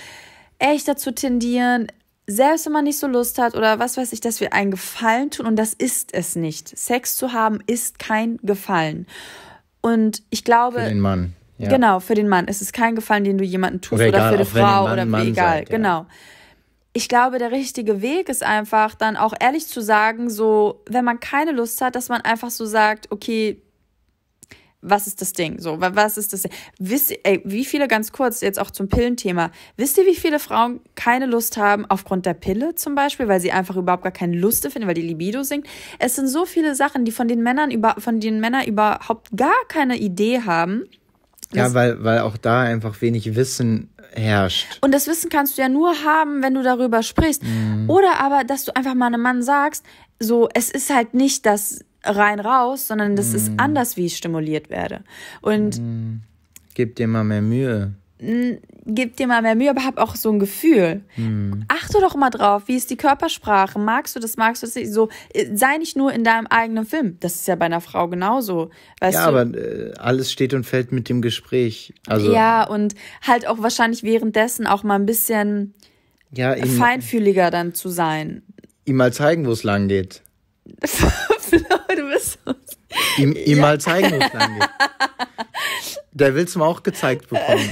echt dazu tendieren, selbst wenn man nicht so Lust hat oder was weiß ich, dass wir einen Gefallen tun und das ist es nicht. Sex zu haben ist kein Gefallen. Und ich glaube. Für den Mann. Ja. Genau, für den Mann. Es ist kein Gefallen, den du jemandem tust oder, egal, für eine Frau Mann, oder Mann egal. Sagt, ja. Genau. Ich glaube, der richtige Weg ist einfach, dann auch ehrlich zu sagen, so, wenn man keine Lust hat, dass man einfach so sagt, okay, was ist das Ding? So, was ist das Ding? Wisst, ey, wie viele, ganz kurz, jetzt auch zum Pillenthema, wisst ihr, wie viele Frauen keine Lust haben aufgrund der Pille zum Beispiel, weil sie einfach überhaupt gar keine Lust finden, weil die Libido sinkt? Es sind so viele Sachen, die von den Männern über, von den Männern überhaupt gar keine Idee haben ja, weil, weil auch da einfach wenig Wissen herrscht. Und das Wissen kannst du ja nur haben, wenn du darüber sprichst. Mhm. Oder aber, dass du einfach mal einem Mann sagst, so, es ist halt nicht das rein raus, sondern das mhm. ist anders, wie ich stimuliert werde. Und. Mhm. Gib dir mal mehr Mühe gib dir mal mehr Mühe, aber hab auch so ein Gefühl. Mhm. Achte doch mal drauf, wie ist die Körpersprache? Magst du das, magst du das nicht? So, äh, sei nicht nur in deinem eigenen Film. Das ist ja bei einer Frau genauso. Weißt ja, du? aber äh, alles steht und fällt mit dem Gespräch. Also, ja, und halt auch wahrscheinlich währenddessen auch mal ein bisschen ja, ihm, feinfühliger dann zu sein. Ihm mal zeigen, wo es lang geht. Flo, du bist so ihm, ihm ja. mal zeigen, wo es lang geht. Der will es mir auch gezeigt bekommen.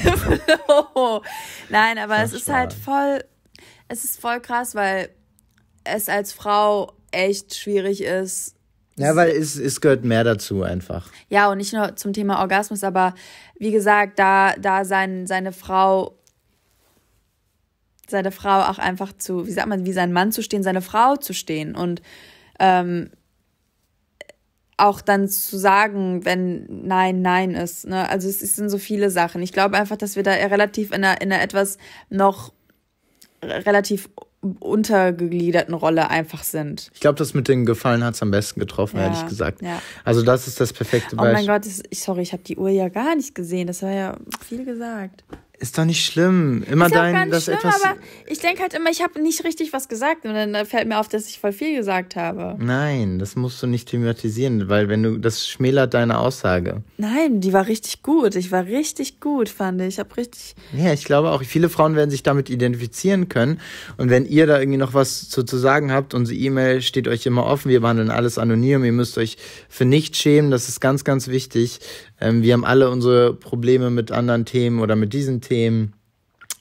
no. Nein, aber es ist halt voll, es ist voll krass, weil es als Frau echt schwierig ist. Ja, weil es, es gehört mehr dazu einfach. Ja, und nicht nur zum Thema Orgasmus, aber wie gesagt, da, da sein, seine Frau seine Frau auch einfach zu, wie sagt man, wie sein Mann zu stehen, seine Frau zu stehen und ähm, auch dann zu sagen, wenn nein, nein ist. Ne? Also es sind so viele Sachen. Ich glaube einfach, dass wir da relativ in einer, in einer etwas noch relativ untergegliederten Rolle einfach sind. Ich glaube, das mit den Gefallen hat es am besten getroffen, ja, ehrlich gesagt. Ja. Also das ist das perfekte Beispiel. Oh mein Gott, das, sorry, ich habe die Uhr ja gar nicht gesehen. Das war ja viel gesagt. Ist doch nicht schlimm. Immer ist dein, gar nicht das schlimm, etwas. Aber ich denke halt immer, ich habe nicht richtig was gesagt und dann fällt mir auf, dass ich voll viel gesagt habe. Nein, das musst du nicht thematisieren, weil wenn du das schmälert deine Aussage. Nein, die war richtig gut. Ich war richtig gut, fand ich. Ich habe richtig. Ja, ich glaube auch, viele Frauen werden sich damit identifizieren können und wenn ihr da irgendwie noch was zu, zu sagen habt, unsere E-Mail steht euch immer offen. Wir behandeln alles anonym. Ihr müsst euch für nichts schämen. Das ist ganz, ganz wichtig. Ähm, wir haben alle unsere Probleme mit anderen Themen oder mit diesen Themen.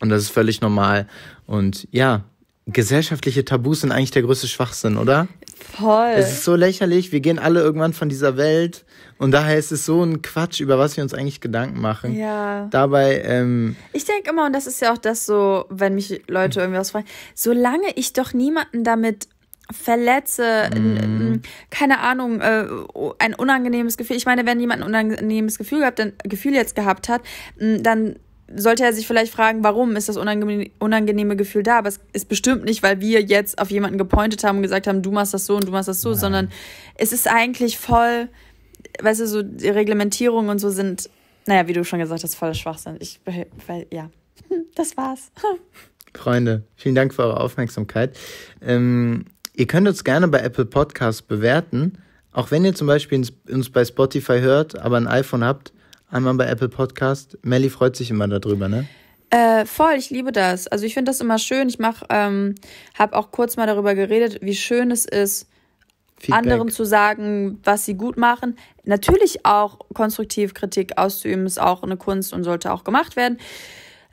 Und das ist völlig normal. Und ja, gesellschaftliche Tabus sind eigentlich der größte Schwachsinn, oder? Voll. Es ist so lächerlich, wir gehen alle irgendwann von dieser Welt und daher ist es so ein Quatsch, über was wir uns eigentlich Gedanken machen. Ja. Dabei, ähm. Ich denke immer, und das ist ja auch das so, wenn mich Leute irgendwas fragen, solange ich doch niemanden damit verletze, mm. keine Ahnung, äh, ein unangenehmes Gefühl. Ich meine, wenn jemand ein unangenehmes Gefühl, gehabt, ein Gefühl jetzt gehabt hat, dann sollte er sich vielleicht fragen, warum ist das unangenehme Gefühl da? Aber es ist bestimmt nicht, weil wir jetzt auf jemanden gepointet haben und gesagt haben, du machst das so und du machst das so, Nein. sondern es ist eigentlich voll, weißt du, so die Reglementierung und so sind, naja, wie du schon gesagt hast, voll Schwachsinn. Ich, weil, ja, das war's. Freunde, vielen Dank für eure Aufmerksamkeit. Ähm, Ihr könnt uns gerne bei Apple Podcasts bewerten. Auch wenn ihr zum Beispiel uns bei Spotify hört, aber ein iPhone habt, einmal bei Apple Podcast. Melly freut sich immer darüber, ne? Äh, voll, ich liebe das. Also ich finde das immer schön. Ich mach, ähm, habe auch kurz mal darüber geredet, wie schön es ist, Feedback. anderen zu sagen, was sie gut machen. Natürlich auch konstruktiv Kritik auszuüben, ist auch eine Kunst und sollte auch gemacht werden.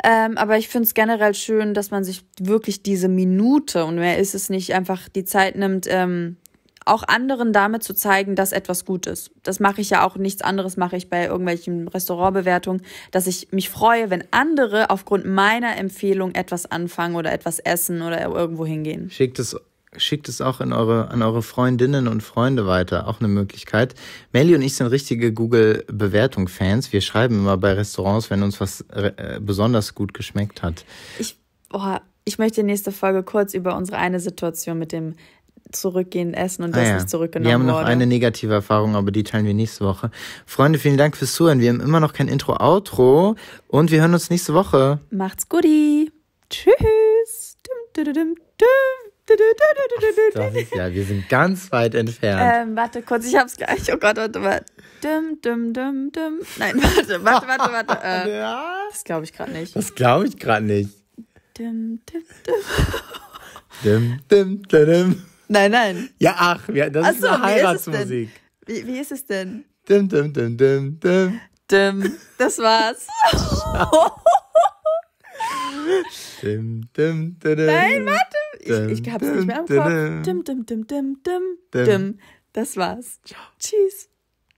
Ähm, aber ich finde es generell schön, dass man sich wirklich diese Minute und mehr ist es nicht, einfach die Zeit nimmt, ähm, auch anderen damit zu zeigen, dass etwas gut ist. Das mache ich ja auch, nichts anderes mache ich bei irgendwelchen Restaurantbewertungen, dass ich mich freue, wenn andere aufgrund meiner Empfehlung etwas anfangen oder etwas essen oder irgendwo hingehen. Schickt es schickt es auch in eure, an eure Freundinnen und Freunde weiter. Auch eine Möglichkeit. Melly und ich sind richtige Google-Bewertung-Fans. Wir schreiben immer bei Restaurants, wenn uns was äh, besonders gut geschmeckt hat. Ich, oh, ich möchte nächste Folge kurz über unsere eine Situation mit dem zurückgehen essen und ah, das ja. nicht zurückgenommen Wir haben noch wurde. eine negative Erfahrung, aber die teilen wir nächste Woche. Freunde, vielen Dank fürs Zuhören. Wir haben immer noch kein Intro-Outro und wir hören uns nächste Woche. Macht's gut. Tschüss. Dum, dum, dum, dum ja, wir sind ganz weit entfernt. Ähm, warte kurz, ich hab's gleich. Oh Gott, warte mal. Dum, dum, dum, dum. Nein, warte, warte, warte, warte. Äh, ja. Das glaube ich gerade nicht. Das glaube ich gerade nicht. Dum, dum, dum. dum, dum, dum. Nein, nein. Ja, ach, das ach so, ist eine Heiratsmusik. Wie, wie, wie ist es denn? Dum, dum, dum, dum, dum. Dum. Das war's dim, dim, dim, Nein, warte. Ich, ich hab's nicht mehr am Kopf. Dim, dim, dim, dim, dim, dim. Das war's. Ciao. Tschüss.